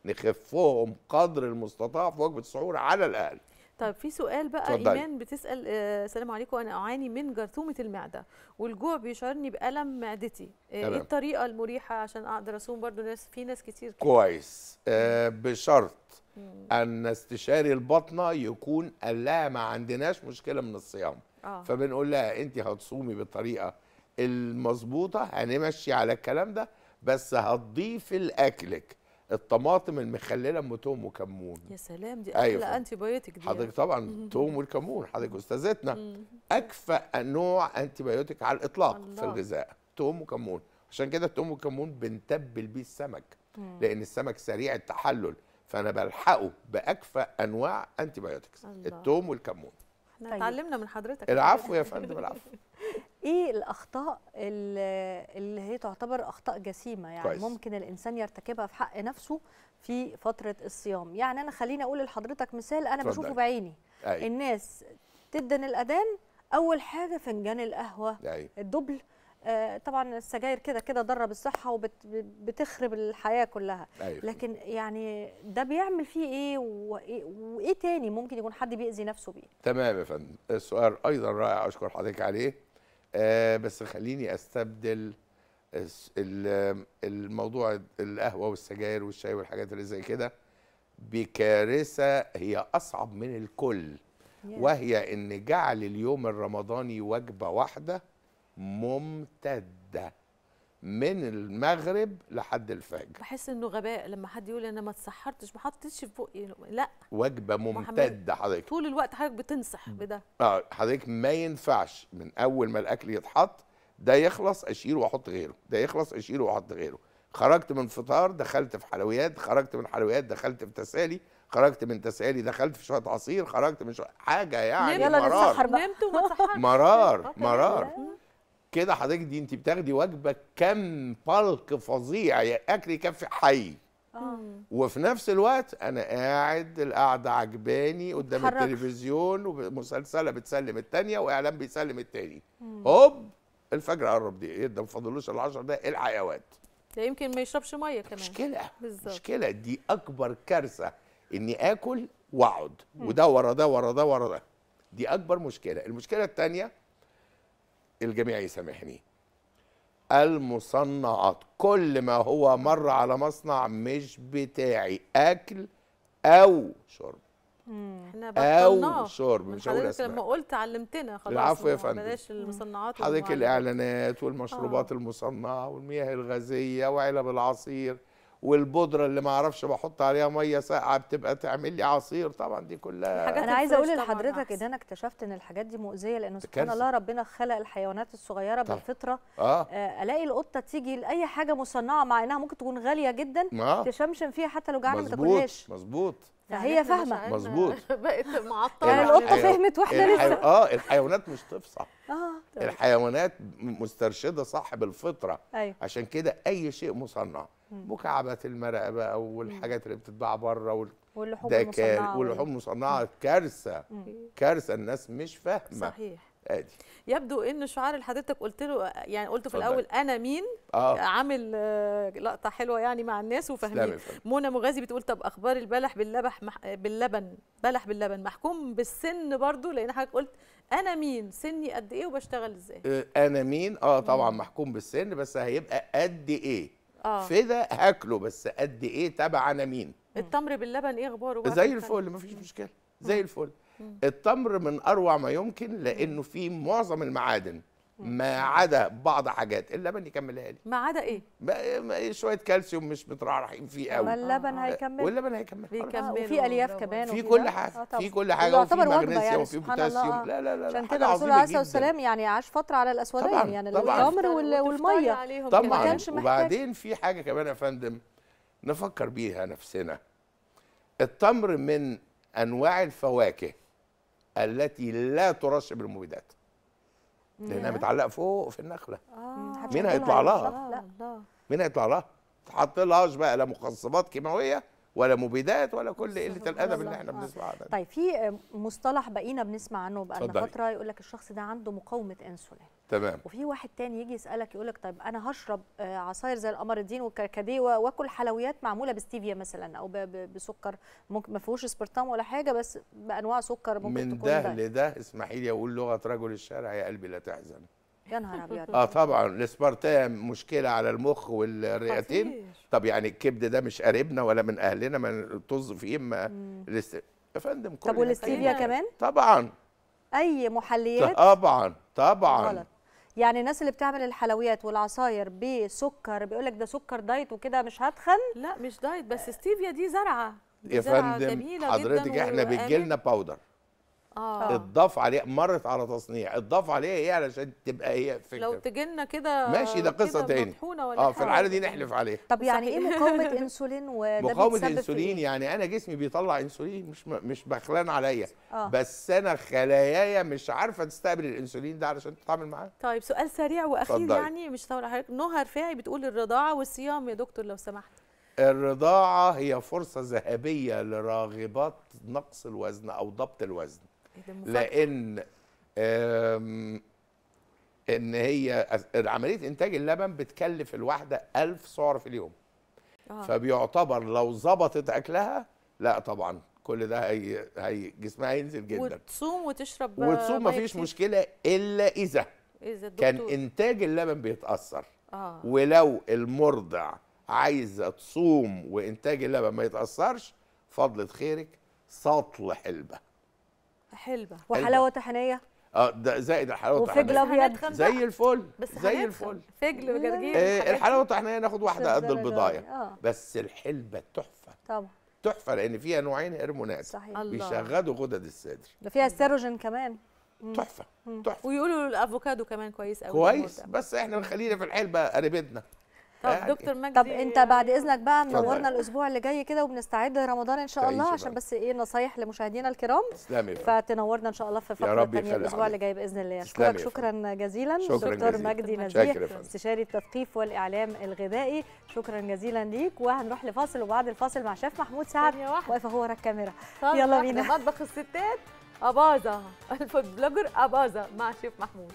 [SPEAKER 3] نخفهم قدر المستطاع في وجبه السحور على الاقل
[SPEAKER 1] طيب في سؤال بقى صدقين. ايمان بتسال السلام آه عليكم انا اعاني من جرثومه المعده والجوع بيشعرني بالم معدتي آه ايه الطريقه المريحه عشان اقدر اصوم برضو ناس في ناس كتير كده.
[SPEAKER 3] كويس آه بشرط مم. ان استشاري البطنه يكون قال لها ما عندناش مشكله من الصيام آه. فبنقول لها انت هتصومي بالطريقه المظبوطه هنمشي على الكلام ده بس هتضيفي لاكلك الطماطم المخلله ام توم وكمون
[SPEAKER 1] يا سلام دي احلى أيوة. انتي بايوتيك دي حضرتك طبعا توم
[SPEAKER 3] والكمون حضرتك استاذتنا اكفأ نوع انتي بايوتيك على الاطلاق الله. في الغذاء توم وكمون عشان كده التوم والكمون بنتبل بيه السمك مم. لان السمك سريع التحلل فانا بلحقه باكفأ انواع انتي بايوتكس التوم والكمون
[SPEAKER 1] احنا طيب. اتعلمنا من
[SPEAKER 2] حضرتك العفو يا فندم العفو ايه الاخطاء اللي هي تعتبر اخطاء جسيمه يعني كويس. ممكن الانسان يرتكبها في حق نفسه في فتره الصيام يعني انا خليني اقول لحضرتك مثال انا بشوفه بعيني أي. الناس تدن الاذان اول حاجه فنجان القهوه أي. الدبل آه طبعا السجاير كده كده ضرب الصحه وبتخرب الحياه كلها أيوة. لكن يعني ده بيعمل فيه ايه وايه, وإيه تاني ممكن يكون حد بيأذي نفسه بيه
[SPEAKER 3] تمام يا فندم السؤال ايضا رائع اشكر حضرتك عليه آه، بس خليني استبدل الموضوع القهوه والسجاير والشاي والحاجات اللي زي كده بكارثه هي اصعب من الكل وهي ان جعل اليوم الرمضاني وجبه واحده ممتده من المغرب لحد الفجر
[SPEAKER 1] بحس انه غباء لما حد يقول انا ما اتسحرتش ما حطيتش في بقي لا
[SPEAKER 3] وجبه ممتده حضرتك
[SPEAKER 1] طول الوقت حضرتك بتنصح بده
[SPEAKER 3] اه حضرتك ما ينفعش من اول ما الاكل يتحط ده يخلص اشيله واحط غيره ده يخلص اشيله واحط غيره خرجت من فطار دخلت في حلويات خرجت من حلويات دخلت في تسالي خرجت من تسالي دخلت في شويه عصير خرجت من شويه حاجه يعني يلا مرار نمت وما مرار آه، مرار كده حضرتك دي انت بتاخدي وجبه كم بلق فظيع يا اكل يكفي حي آه. وفي نفس الوقت انا قاعد القعده عجباني قدام حرك. التلفزيون ومسلسله بتسلم الثانيه واعلام بيسلم الثاني هوب الفجر قرب دي ايه ده ما فاضلوش ال 10 دقايق الحيوات
[SPEAKER 1] ده يمكن ما يشربش ميه كمان مشكله بالزبط. مشكله
[SPEAKER 3] دي اكبر كارثه اني اكل واقعد وده ورا ده ورا ده ورا ده دي اكبر مشكله المشكله الثانيه الجميع يسامحني المصنعات كل ما هو مر على مصنع مش بتاعي اكل او شرب
[SPEAKER 1] احنا او شرب مش هقول اسماء لما قلت علمتنا خلاص العفو يا فندم بلاش المصنعات حضرتك
[SPEAKER 3] الاعلانات والمشروبات آه. المصنعه والمياه الغازيه وعلب العصير والبودره اللي ما اعرفش بحط عليها ميه ساقعه بتبقى تعمل لي عصير طبعا دي كلها انا عايزه اقول
[SPEAKER 2] لحضرتك ان انا اكتشفت ان الحاجات دي مؤذيه لانه سبحان الله ربنا خلق الحيوانات الصغيره طبعا. بالفطره آه. آه. الاقي القطه تيجي لاي حاجه مصنعه مع انها ممكن تكون غاليه جدا آه. تشمشم فيها حتى لو جعانه ما تاكلهاش
[SPEAKER 3] مظبوط
[SPEAKER 1] فهي يعني فاهمه مظبوط بقت معطله
[SPEAKER 2] يعني القطه فهمت واحنا الحي... لسه
[SPEAKER 3] اه الحيوانات مش تفصح
[SPEAKER 1] اه
[SPEAKER 2] طيب.
[SPEAKER 3] الحيوانات مسترشده صح بالفطره أيوه. عشان كده اي شيء مصنع مكعبات المرق بقى والحاجات اللي بتتباع بره وال... واللحوم المصنعه واللحوم المصنعه كارثه كارثه الناس مش فاهمه صحيح ادي
[SPEAKER 1] يبدو ان شعار اللي حضرتك قلت له يعني قلته في الاول انا مين آه. عامل آه، لقطه حلوه يعني مع الناس وفاهمين منى مغازي بتقول طب اخبار البلح باللبح مح... باللبن بلح باللبن محكوم بالسن برضو لان حضرتك قلت انا مين سني قد ايه وبشتغل ازاي
[SPEAKER 3] آه، انا مين اه طبعا محكوم بالسن بس هيبقى قد ايه آه. فدا هاكله بس قد ايه تبع انا مين
[SPEAKER 1] التمر باللبن ايه اخباره زي الفل
[SPEAKER 3] ما فيش مشكله زي الفل التمر من اروع ما يمكن لانه فيه معظم المعادن ما عدا بعض حاجات اللبن يكملها لي ما عدا ايه شويه كالسيوم مش مترحرحين فيه قوي ما اللبن آه، هيكمل واللبن هيكمل بيكمل آه، وفي
[SPEAKER 1] الياف كمان
[SPEAKER 3] آه، في كل حاجه في كل حاجه وفي مغنيسيوم يعني وفي بوتاسيوم لا لا لا عشان كده الرسول عليه الصلاه والسلام
[SPEAKER 2] يعني عاش فتره على الاسودين يعني التمر والميه طبعا وبعدين
[SPEAKER 3] في حاجه كمان يا فندم نفكر بيها نفسنا التمر من انواع الفواكه التي لا ترشب بالمبيدات لانها متعلقه فوق في النخله آه. مين هيطلع لها مين هيطلع لها تحط لهاش بقى لا مخصبات كيماويه ولا مبيدات ولا كل قله الادب اللي احنا بنسمع عنها طيب
[SPEAKER 2] في مصطلح بقينا بنسمع عنه بقالنا فتره يقول لك الشخص ده عنده مقاومه انسولين تمام وفي واحد تاني يجي يسالك يقول لك طيب انا هشرب آه، عصاير زي القمر الدين والكركديه واكل حلويات معموله بستيفيا مثلا او بسكر ممكن ما فيهوش اسبرتام ولا حاجه بس بانواع سكر ممكن من تكون ده
[SPEAKER 3] لده اسماعيل يقول لغه رجل الشارع يا قلبي لا تحزن
[SPEAKER 2] يا نهار ابيض اه
[SPEAKER 3] طبعا الاسبرتام مشكله على المخ والرئتين طب يعني الكبد ده مش قريبنا ولا من اهلنا من طز في اما يا فندم كل طب والاستيفيا كمان طبعا
[SPEAKER 2] اي محليات
[SPEAKER 3] طبعا طبعا غلط.
[SPEAKER 2] يعني الناس اللي بتعمل الحلويات والعصاير بسكر بيقول لك ده سكر دايت وكده مش هتخن لا مش دايت بس ستيفيا دي زرعه
[SPEAKER 3] يا فندم حضرتك احنا بتجي لنا باودر آه. اتضاف عليها مرت على تصنيع اتضاف عليها ايه علشان تبقى هي فكره لو
[SPEAKER 1] تجينا كده
[SPEAKER 2] ماشي ده
[SPEAKER 3] قصه تاني اه في الحاله دي نحلف عليها
[SPEAKER 2] طب يعني ايه مقاومه انسولين وده مقاومه إيه؟ انسولين إيه؟
[SPEAKER 3] يعني انا جسمي بيطلع انسولين مش مش بخلان عليا آه. بس انا خلاياي مش عارفه تستقبل الانسولين ده علشان تتعامل معاه
[SPEAKER 1] طيب سؤال سريع واخير صدق. يعني مش طول حضرتك نهى رفاعي بتقول الرضاعه والصيام يا دكتور لو سمحت
[SPEAKER 3] الرضاعه هي فرصه ذهبيه لراغبات نقص الوزن او ضبط الوزن إيه لان ان هي عمليه انتاج اللبن بتكلف الواحده 1000 سعر في اليوم آه. فبيعتبر لو ظبطت اكلها لا طبعا كل ده هي, هي جسمها هينزل جدا وتصوم
[SPEAKER 1] وتشرب وتصوم مفيش
[SPEAKER 3] مشكله الا اذا
[SPEAKER 1] اذا كان انتاج
[SPEAKER 3] اللبن بيتاثر آه. ولو المرضع عايزه تصوم وانتاج اللبن ما يتاثرش فضلة خيرك سطل حلبه
[SPEAKER 2] حلبه وحلاوه طحينيه
[SPEAKER 3] اه ده زائد الحلاوه وفجل ابيض زي الفل زي الفل
[SPEAKER 1] فجل وجرجير
[SPEAKER 2] ايه الحلاوه
[SPEAKER 3] الطحينيه ناخد واحده قد البضايه آه. بس الحلبه تحفه طبعا تحفه لان فيها نوعين هرمونات صحيح بيشغلوا غدد الصدر
[SPEAKER 1] ده فيها السيروجين كمان تحفه تحفه ويقولوا
[SPEAKER 3] الافوكادو كمان
[SPEAKER 1] كويس قوي كويس
[SPEAKER 3] بس احنا خلينا في الحلبه قريبتنا طب دكتور
[SPEAKER 2] يعني. مجدي طب انت بعد اذنك بقى منورنا الاسبوع اللي جاي كده وبنستعد لرمضان ان شاء الله عشان بس ايه نصايح لمشاهدينا الكرام فتنورنا ان شاء الله في فقره ثانيه الاسبوع اللي جاي باذن الله اشكرك شكرا جزيلا دكتور مجدي نزيه استشاري التثقيف والاعلام الغذائي شكرا جزيلا ليك وهنروح لفاصل وبعد الفاصل مع شيف محمود سعد واقفه هو ورا
[SPEAKER 1] الكاميرا يلا بينا مطبخ الستات اباظه الفود بلوجر اباظه مع شيف محمود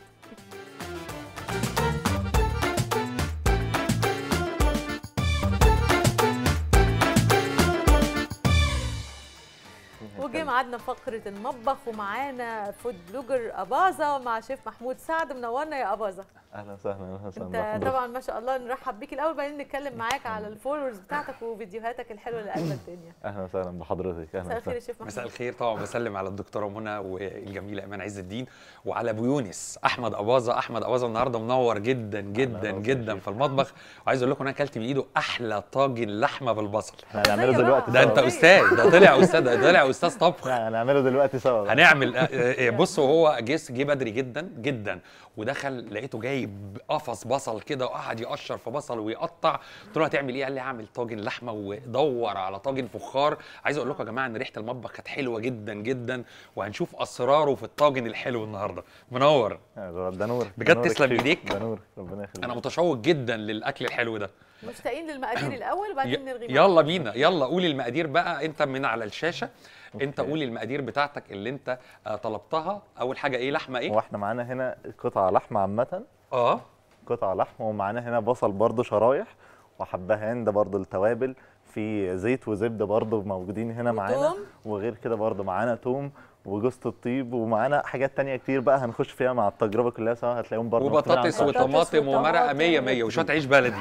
[SPEAKER 1] معادنا فقره المطبخ ومعانا فود بلوجر اباظه مع شيف محمود سعد منورنا يا اباظه
[SPEAKER 4] اهلا وسهلا اهلا وسهلا انت طبعا
[SPEAKER 1] ما شاء الله نرحب بيك الاول بعدين نتكلم معاك على الفولورز بتاعتك وفيديوهاتك الحلوه اللي قلبت الدنيا
[SPEAKER 4] اهلا وسهلا
[SPEAKER 5] بحضرتك اهلا مساء الخير يا شيف محمود مساء الخير طبعا بسلم على الدكتوره منى والجميله امان عز الدين وعلى ابو يونس احمد اباظه احمد اباظه النهارده منور جدا جدا جدا في المطبخ وعايز اقول لكم انا اكلت من إيده احلى طاجن لحمه بالبصل احنا هنعمله دلوقتي ده انت استاذ ده طلع استاذ ده طلع استاذ
[SPEAKER 4] طب هنعمله دلوقتي سوا هنعمل آه، آه،
[SPEAKER 5] آه، بص هو جه جه بدري جدا جدا ودخل لقيته جايب قفص بصل كده وقعد يقشر في بصل ويقطع قلت له هتعمل ايه؟ قال لي هعمل طاجن لحمه ودور على طاجن فخار عايز اقول لكم يا جماعه ان ريحه المطبخ كانت حلوه جدا جدا وهنشوف اسراره في الطاجن الحلو النهارده منور ده نور بجد تسلم ايديك
[SPEAKER 4] ده نور ربنا يخليك انا
[SPEAKER 5] متشوق جدا للاكل الحلو ده
[SPEAKER 1] مشتاقين للمقادير الاول وبعدين نرغي يلا بينا
[SPEAKER 5] يلا قولي المقادير بقى انت من على الشاشه أوكي. انت قول المقادير بتاعتك اللي انت آه، طلبتها اول حاجه ايه لحمه ايه
[SPEAKER 4] واحنا معانا هنا قطعه لحمه عامه اه قطعه لحمه ومعانا هنا بصل برده شرايح وحبه هند برده التوابل في زيت وزبده برضه موجودين هنا معانا وغير كده برضه معانا توم وجوزة الطيب ومعانا حاجات تانية كتير بقى هنخش فيها مع التجربة كلها سوا هتلاقيهم برضه وبطاطس وطماطم ومرقة 100 100 وشوية عيش بلدي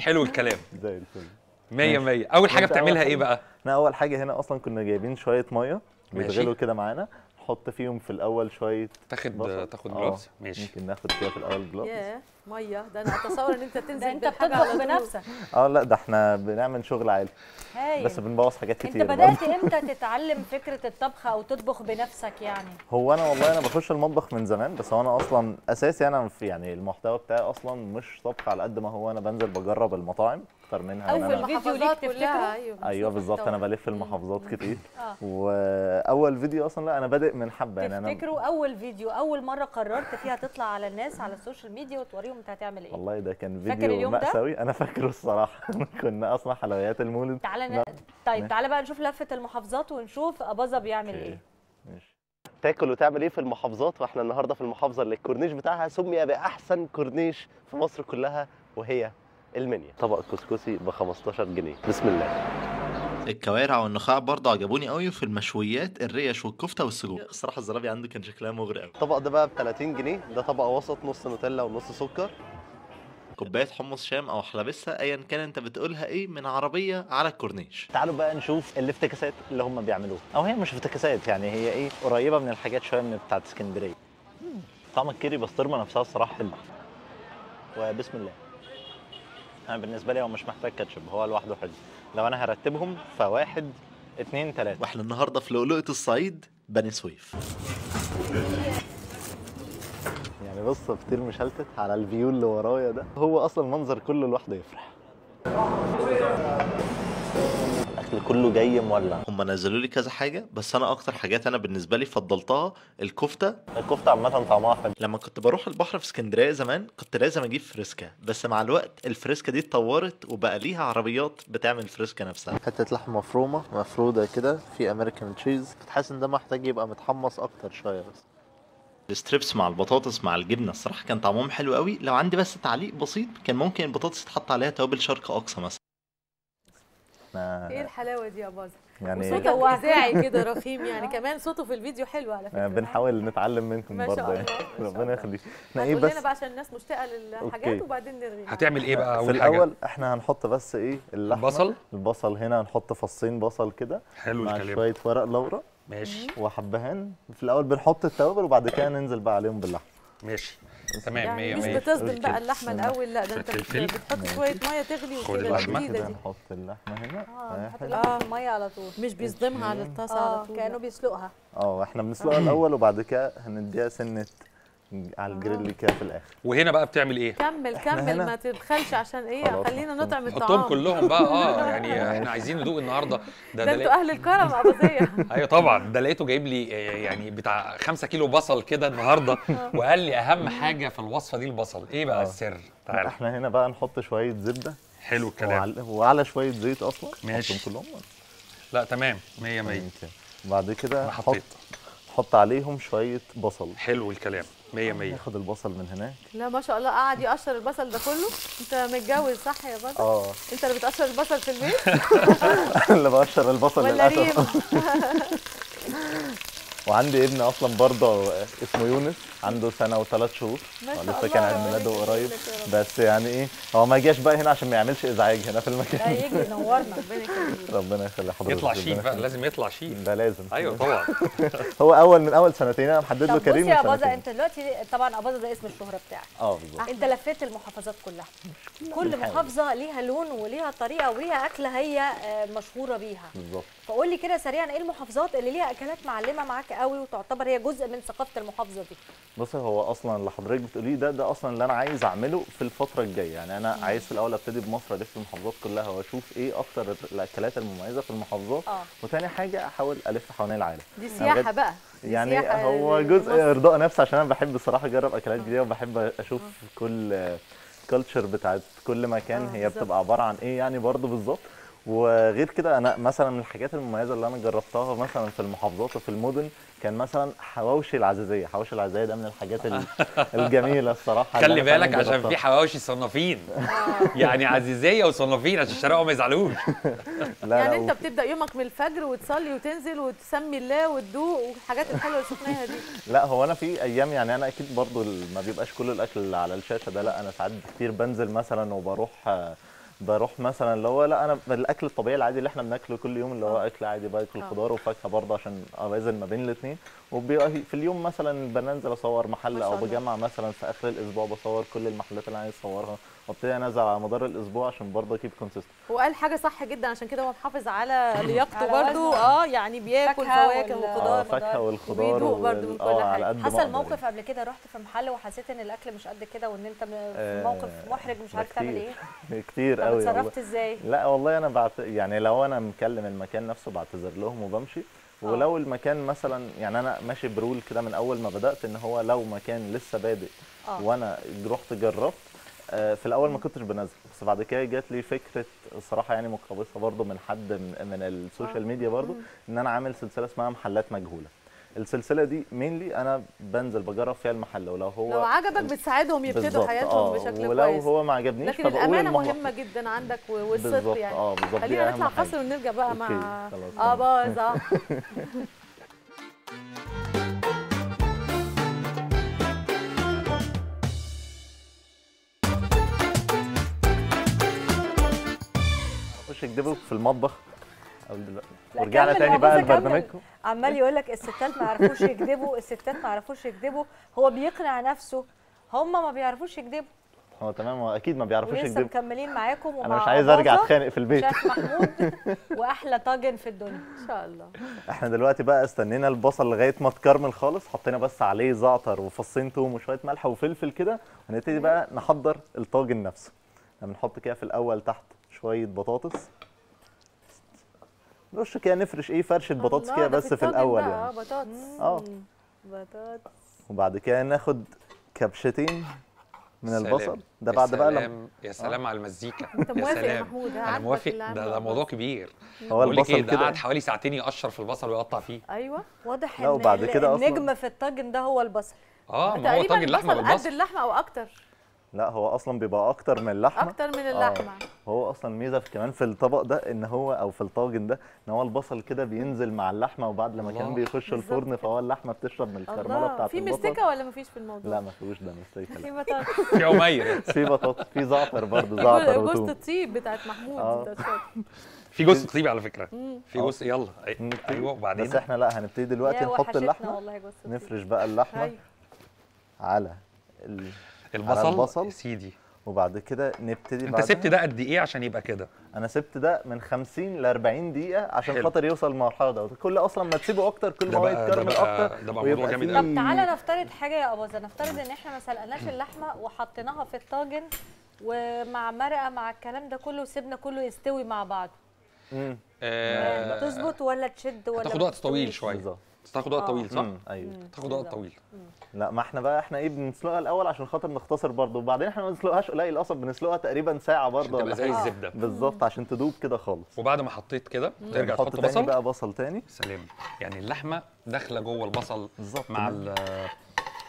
[SPEAKER 4] حلو الكلام زي الفل 100 100 اول حاجه بتعملها ايه بقى احنا اول حاجه هنا اصلا كنا جايبين شويه ميه بيتغلوا كده معانا نحط فيهم في الاول شويه تاخد بصر. تاخد جلوفز آه، ماشي ممكن ناخد كده في الاول جلوفز
[SPEAKER 1] ياه ميه ده انا اتصور ان انت تنزل انت بتطبخ
[SPEAKER 2] بنفسك
[SPEAKER 4] اه لا ده احنا بنعمل شغل عالي هاي. بس بنبوظ حاجات كتير انت بدات امتى
[SPEAKER 2] تتعلم فكره الطبخ او تطبخ بنفسك يعني
[SPEAKER 4] هو انا والله انا بخش المطبخ من زمان بس هو انا اصلا اساسي انا في يعني المحتوى بتاعي اصلا مش طبخ على قد ما هو انا بنزل بجرب المطاعم اكتر منها اول فيديو
[SPEAKER 1] ليك تفتكره ايوه,
[SPEAKER 2] أيوة بالظبط انا بلف المحافظات كتير آه.
[SPEAKER 4] واول فيديو اصلا لا انا بادئ من حبه يعني انا تفتكروا
[SPEAKER 2] اول فيديو اول مره قررت فيها تطلع على الناس على السوشيال ميديا وتوريهم انت هتعمل ايه
[SPEAKER 4] والله ده كان فيديو مأساوي انا فاكره الصراحه كنا اصلا حلويات المولد تعالى ن... طيب تعالى
[SPEAKER 2] بقى نشوف لفه المحافظات ونشوف اباظه بيعمل ايه
[SPEAKER 4] تاكل وتعمل ايه في المحافظات واحنا النهارده في المحافظه اللي الكورنيش بتاعها سمي باحسن كورنيش في مصر كلها وهي المنيا طبق كسكسي ب 15 جنيه بسم الله الكوارع والنخاع برضه عجبوني قوي في المشويات الريش والكفته والسجق الصراحه الزرابي عنده كان شكلها مغري قوي الطبق ده بقى ب 30 جنيه ده طبق وسط نص نوتيلا ونص سكر كوبايه حمص شام او حلبسه ايا كان انت بتقولها ايه من عربيه على الكورنيش تعالوا بقى نشوف الافتكاسات اللي هم بيعملوها او هي مش افتكاسات يعني هي ايه قريبه من الحاجات شويه من بتاعت اسكندريه طعم الكيري بسطرمه نفسها الصراحه حلو وبسم الله انا بالنسبه لي هو مش محتاج كاتشب هو لوحده حلو لو انا هرتبهم فواحد اثنين ثلاثه واحنا النهارده في لؤلؤه الصعيد بني سويف يعني بص فطير مشلتت على الفيو اللي ورايا ده هو اصلا المنظر كله لوحده يفرح الشكل كله جاي مولع هم نزلوا لي كذا حاجه بس انا اكتر حاجات انا بالنسبه لي فضلتها الكفته الكفته عامه طعمها حلو لما كنت بروح البحر في اسكندريه زمان كنت لازم اجيب فريسكا بس مع الوقت الفريسكا دي اتطورت وبقى ليها عربيات بتعمل فريسكا نفسها حته لحمه مفرومه مفروده كده في امريكان تشيز تحس ان ده محتاج يبقى متحمص اكتر شويه بس الستريبس مع البطاطس مع الجبنه الصراحه كان طعمهم حلو قوي لو عندي بس تعليق بسيط كان ممكن البطاطس يتحط عليها توابل شرق اقصى مثلا احنا ايه
[SPEAKER 1] الحلاوه دي يا باظه
[SPEAKER 4] يعني صوته
[SPEAKER 1] اذاعي كده رخيم يعني كمان صوته في الفيديو حلو على فكره
[SPEAKER 4] بنحاول نتعلم منكم برضه يعني ربنا يخليك احنا ايه بس
[SPEAKER 1] بقى عشان الناس مشتاقه للحاجات وبعدين نرغي هتعمل ايه
[SPEAKER 4] بقى اول في حاجه في الاول احنا هنحط بس ايه اللحمه البصل البصل هنا هنحط فصين بصل كده حلو مع الكلام شويه ورق لورا ماشي وحبهان في الاول بنحط التوابل وبعد كده ننزل بقى عليهم باللحمه ماشي تمام 100 يعني 100 مش بتصدم بقى اللحمه الاول لا ده انت بتحط شويه ميه تغلي وكده الجديده دي نحط اللحمه هنا آه،, آه،,
[SPEAKER 1] اه ميه على طول مش بيصدمها على الطاسه على آه، طول كانه بيسلقها
[SPEAKER 4] اه احنا بنسلقها الاول وبعد كده هنديها سنه على الجريل آه. كده في الاخر وهنا بقى بتعمل ايه
[SPEAKER 1] كمل كمل ما تبخلش عشان ايه خلينا نطعم الطعام حطهم كلهم بقى اه يعني احنا
[SPEAKER 5] عايزين ندوق النهارده ده ده انتوا اهل
[SPEAKER 1] الكرم اباظيه
[SPEAKER 4] ايوه
[SPEAKER 5] طبعا ده لقيته جايب لي آه، يعني بتاع 5 كيلو بصل كده النهارده آه. وقال لي اهم حاجه في الوصفه دي البصل ايه بقى السر
[SPEAKER 4] تعالى احنا هنا بقى نحط شويه زبده حلو الكلام وعلى, وعلى شويه زيت اصلا ماشي كلهم لا تمام 100 100 بعد كده نحط حط عليهم شويه بصل حلو الكلام مية آه، مية ناخد البصل من هناك
[SPEAKER 1] لا ما شاء الله آه، قاعد يقشر البصل ده كله انت متجوز صح يا بطل اه انت اللي بتقشر البصل في البيت
[SPEAKER 4] اللي بقشر البصل للاسف وعندي ابن اصلا برضه اسمه يونس عنده سنه وثلاث شهور لسه كان عيد ميلاده قريب بس يعني ايه هو ما جاش بقى هنا عشان ما يعملش ازعاج هنا في المكان لا يجي ينورنا ربنا يخلي حضرتك يطلع شيك بقى لازم يطلع شيك ده لازم ايوه طبعا هو اول من اول سنتين انا محدد له كريم بص يا اباظه
[SPEAKER 1] انت دلوقتي
[SPEAKER 2] طبعا اباظه ده اسم الشهره بتاعك اه بالظبط انت لفيت المحافظات كلها كل محافظه ليها لون وليها طريقه وليها اكله هي آه، مشهوره بيها بالظبط فقول لي كده سريعا ايه المحافظات اللي ليها اكلات معلمه معاك قوي وتعتبر هي جزء من ثقافه المحافظه دي
[SPEAKER 4] بصي هو اصلا اللي حضرتك بتقوليه ده ده اصلا اللي انا عايز اعمله في الفتره الجايه يعني انا مم. عايز في الاول ابتدي بمصر الف المحافظات كلها واشوف ايه اكتر الاكلات المميزه في المحافظات آه. وتاني حاجه احاول الف حوالين العالم دي يعني سياحه بقى
[SPEAKER 1] يعني هو جزء ارضاء
[SPEAKER 4] نفسي عشان انا بحب الصراحه اجرب اكلات جديده وبحب اشوف كل كلتشر بتاعت كل مكان آه، هي بتبقى عباره عن ايه يعني برضه بالظبط وغير كده انا مثلا من الحاجات المميزه اللي انا جربتها مثلا في المحافظات وفي المدن كان مثلا حواوشي العزيزيه حواوشي العزيزيه ده من الحاجات الجميله الصراحه خلي بالك عشان في
[SPEAKER 5] حواوشي صنافين آه. يعني عزيزيه وصنافين عشان الشرايع ما يزعلوش لا يعني انت
[SPEAKER 1] بتبدا يومك من الفجر وتصلي وتنزل وتسمي الله وتدوق والحاجات الحلوه اللي شفناها دي
[SPEAKER 4] لا هو انا في ايام يعني انا اكيد برضو ما بيبقاش كل الاكل على الشاشه ده لا انا ساعات كتير بنزل مثلا وبروح آه، بروح مثلا اللي هو لا انا الاكل الطبيعي العادي اللي احنا بناكله كل يوم اللي هو آه. اكل عادي باكل آه. خضار وفاكهه برضه عشان اوازن ما بين الاثنين وبيبقى في اليوم مثلا بنزل اصور محل او بجمع مثلا في اخر الاسبوع بصور كل المحلات اللي عايز اصورها وابتدي انزل على مدار الاسبوع عشان برضه اكيب كونسيستنت
[SPEAKER 1] وقال حاجه صح جدا عشان كده هو محافظ على لياقته برضه اه يعني بياكل فواكه وخضار آه، فاكهه والخضار وبيدوق برضه من آه،
[SPEAKER 4] كل حاجه حصل يعني. موقف
[SPEAKER 1] قبل كده رحت
[SPEAKER 2] في محل وحسيت ان الاكل مش قد كده وان انت في آه، موقف محرج مش عارف تعمل ايه
[SPEAKER 4] كتير قوي اتصرفت ازاي لا والله انا بعت يعني لو انا مكلم المكان نفسه بعتذر لهم وبمشي ولو المكان مثلا يعني انا ماشي برول كده من اول ما بدات ان هو لو مكان لسه بادئ وانا رحت جربت آه، في الاول ما كنتش بنزل بس بعد كده جات لي فكره الصراحه يعني مقتبسه برضو من حد من, من السوشيال آه. ميديا برضو ان انا عامل سلسله اسمها محلات مجهوله السلسله دي مينلي انا بنزل بجرب فيها المحل ولو هو لو عجبك
[SPEAKER 1] بتساعدهم يبتدوا حياتهم آه بشكل ولو كويس ولو هو ما
[SPEAKER 4] عجبنيش لكن الامانه المه... مهمه
[SPEAKER 1] جدا عندك والصدق يعني اه بالظبط خلينا نطلع فاصل ونرجع بقى مع اه باظ آه.
[SPEAKER 4] وشك دبل في المطبخ دلوقتي ورجعنا تاني بقى لبرنامجكم
[SPEAKER 2] عمال يقول لك الستات ما عرفوش يكذبوا الستات ما عرفوش يكذبوا هو بيقنع نفسه هم ما بيعرفوش يكذبوا
[SPEAKER 4] هو تمام هو اكيد ما بيعرفوش يكذبوا لسه
[SPEAKER 2] مكملين معاكم انا مش عايز ارجع اتخانق في البيت شيخ محمود
[SPEAKER 1] واحلى طاجن في الدنيا ان شاء الله
[SPEAKER 4] احنا دلوقتي بقى استنينا البصل لغايه ما تكرمل خالص حطينا بس عليه زعتر وفصين توم وشويه ملح وفلفل كده هنبتدي بقى نحضر الطاجن نفسه بنحط كده في الاول تحت شويه بطاطس نرش كده نفرش ايه فرشه بطاطس كده بس في الاول يعني اه بطاطس اه
[SPEAKER 1] بطاطس
[SPEAKER 4] وبعد كده ناخد كبشتين من سلام. البصل ده بعد بقى لما يا آه. سلام
[SPEAKER 5] آه. على المزيكا يا سلام انا موافق ده ده موضوع كبير هو البصل إيه، كده قعد حوالي ساعتين يقشر في البصل
[SPEAKER 4] ويقطع فيه
[SPEAKER 1] ايوه واضح
[SPEAKER 2] ان النجم
[SPEAKER 1] في الطاجن ده هو البصل اه
[SPEAKER 4] ما هو طاجن لحمه بالبصل قد
[SPEAKER 1] اللحمه او اكتر
[SPEAKER 4] لا هو اصلا بيبقى اكتر من اللحمه اكتر
[SPEAKER 1] من آه. اللحمه آه.
[SPEAKER 4] هو اصلا الميزه في كمان في الطبق ده ان هو او في الطاجن ده ان هو البصل كده بينزل مع اللحمه وبعد لما كان بيخش الفرن فهو اللحمه بتشرب من الكرمله بتاعت في مستكه
[SPEAKER 1] ولا مفيش في الموضوع؟ لا ما
[SPEAKER 4] فيهوش ده مستكه في
[SPEAKER 1] بطاطس في عمير في
[SPEAKER 4] بطاطس في زعتر برضه زعتر وجوز
[SPEAKER 1] الطيب بتاعت محمود آه.
[SPEAKER 5] في جزء طيب على فكره في جزء آه. يلا ايوه
[SPEAKER 4] وبعدين بس احنا لا هنبتدي دلوقتي نحط اللحمه نفرش بقى اللحمه طيب. على البصل, البصل سيدي وبعد كده نبتدي انت سبت ده قد ايه عشان يبقى كده انا سبت ده من 50 ل 40 دقيقه عشان خاطر يوصل للمرحله دوت كل اصلا ما تسيبه اكتر كل ما هو يتكرمل اكتر ده بقى موضوع جامد طب تعالى
[SPEAKER 2] نفترض حاجه يا اباظه نفترض ان احنا ما سلقناش اللحمه وحطيناها في الطاجن ومع مرقه مع الكلام ده كله وسيبنا كله يستوي مع بعضه
[SPEAKER 4] امم آه، تظبط
[SPEAKER 2] ولا تشد ولا تاخد وقت
[SPEAKER 4] طويل شويه بس تاخد وقت آه. طويل صح؟ أيوة. ايوه تاخد وقت طويل لا ما احنا بقى احنا ايه بنسلقها الاول عشان خاطر نختصر برضه وبعدين احنا ما بنسلقهاش قليل اصلا بنسلقها تقريبا ساعه برضه تبقى زي الزبده بالظبط عشان تدوب كده خالص وبعد ما حطيت كده
[SPEAKER 5] ترجع تحط بصل بقى
[SPEAKER 4] بصل تاني سلام
[SPEAKER 5] يعني اللحمه داخله جوه البصل بالظبط مع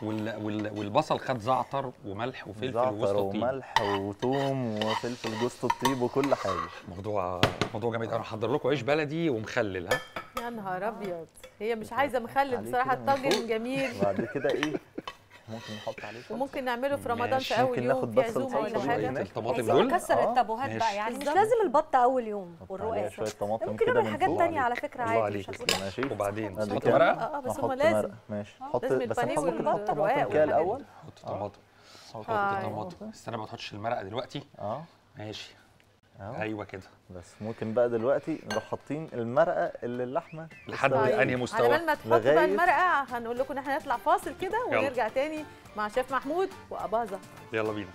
[SPEAKER 5] والبصل خد زعتر وملح وفلفل زعتر وملح
[SPEAKER 4] وثوم وفلفل جوز
[SPEAKER 5] الطيب وكل حاجه موضوع موضوع جميل انا هحضر لكم عيش بلدي ومخلل ها
[SPEAKER 1] يا نهار ابيض هي مش عايزه مخلل بصراحه الطاجن جميل
[SPEAKER 4] بعد كده ايه ممكن نحط عليه
[SPEAKER 1] وممكن نعمله في رمضان في اول يوم ناخد بصل صلصه هناك الطماطم دول نكسر التابوهات آه، بقى يعني مش لازم البط اول يوم
[SPEAKER 2] والرقاق شويه طماطم ممكن نعمل حاجات ثانيه على فكره عادي
[SPEAKER 5] ماشي وبعدين تحط ورقه اه بس هم لازم ماشي نحط آه، بس البانيه والبط الرقاق كده الاول نحط آه. طماطم نحط طيب. طماطم استنى ما تحطش المرقه دلوقتي اه ماشي
[SPEAKER 4] أوه. ايوه كده بس ممكن بقى دلوقتي نروح حاطين المرقه اللي اللحمه لحد انهي طيب، مستوى على ما تحطوا بقى
[SPEAKER 1] المرقه هنقول لكم ان احنا نطلع فاصل كده ونرجع تاني مع شيف محمود واباظه
[SPEAKER 5] يلا بينا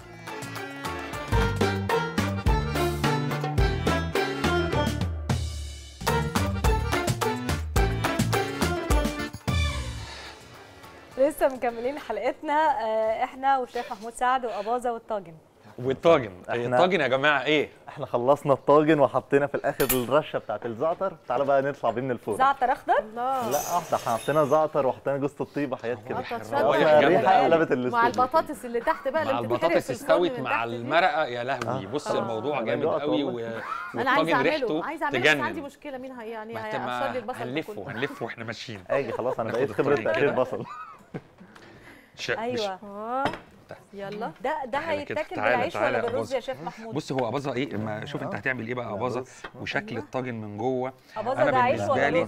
[SPEAKER 2] لسه مكملين حلقتنا آه، احنا والشيف محمود سعد واباظه والطاجن
[SPEAKER 4] والطاجن احنا الطاجن يا جماعه ايه احنا خلصنا الطاجن وحطينا في الاخر الرشه بتاعت الزعتر تعالى بقى نطلع بيه من الفرن
[SPEAKER 2] زعتر اخضر
[SPEAKER 1] لا
[SPEAKER 4] احنا حطينا زعتر وحطينا جوز الطيب حاجات كده ريحه قلبت الاستوديو
[SPEAKER 1] مع البطاطس اللي تحت بقى اللي البطاطس استوت
[SPEAKER 5] مع المرقه يا لهوي بص الموضوع جامد قوي والطاجن ريحته تجنن اعمله عندي
[SPEAKER 1] مشكله مين يعني هيقشر لي البصل هنلفه
[SPEAKER 5] هنلفه واحنا ماشيين اجي أيوة، خلاص انا بقيت خبره تقشير بصل
[SPEAKER 1] ايوه
[SPEAKER 2] آه. يلا ده ده هيتاكل بالعيش ولا بالرز يا شيخ محمود بص
[SPEAKER 5] هو اباظه ايه ما شوف انت هتعمل ايه بقى اباظه وشكل الطاجن من جوه اباظه ده عيش ولا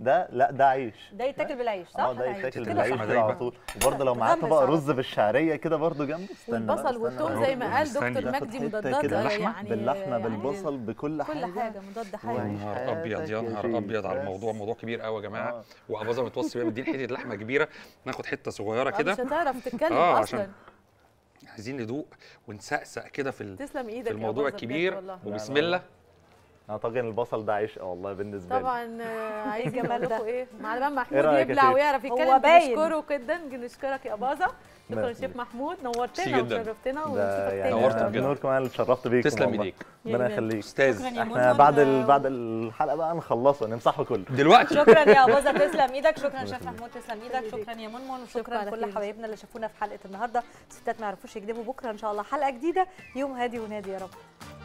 [SPEAKER 4] ده لا ده عيش
[SPEAKER 2] ده يتاكل بالعيش صح؟ اه ده يتاكل
[SPEAKER 4] بالعيش على طول وبرده لو معاه طبق رز بالشعريه كده برده جنبه استنى البصل والثوم زي ما قال دكتور مجدي مضادات يعني باللحمه يعني بالبصل بكل حاجه
[SPEAKER 1] كل حاجه مضاد حيوي يا نهار
[SPEAKER 4] ابيض يا نهار ابيض على
[SPEAKER 5] الموضوع موضوع كبير قوي يا جماعه آه. واباظه متوصي بيها مدين حته لحمه كبيره ناخد حته صغيره كده مش
[SPEAKER 1] هتعرف تتكلم اصلا
[SPEAKER 5] عايزين ندوق ونسقسق كده في في الموضوع الكبير
[SPEAKER 1] وبسم الله
[SPEAKER 4] انا طاجن البصل ده عشق والله بالنسبه لي
[SPEAKER 1] طبعا آه، عايز جمال ده ايه معلم إيه محمود يبلع ويعرف يتكلم بنشكره جدا بنشكرك يا بازا شكرا شيف محمود نورتنا وشرفتنا ونشوفك يعني تاني نورتنا بجد انا اللي اتشرفت بيكم تسلم ايديك
[SPEAKER 4] ربنا يخليك استاذ احنا بعد بعد الحلقه بقى نخلصه نمسحه كله دلوقتي شكرا يا بازا تسلم
[SPEAKER 2] ايدك شكرا شيف محمود تسلم ايدك شكرا يا منمن وشكرا لكل حبايبنا اللي شافونا في حلقه النهارده ستات ما يعرفوش يكذبوا بكره ان شاء الله حلقه جديده يوم هادي ونادي يا رب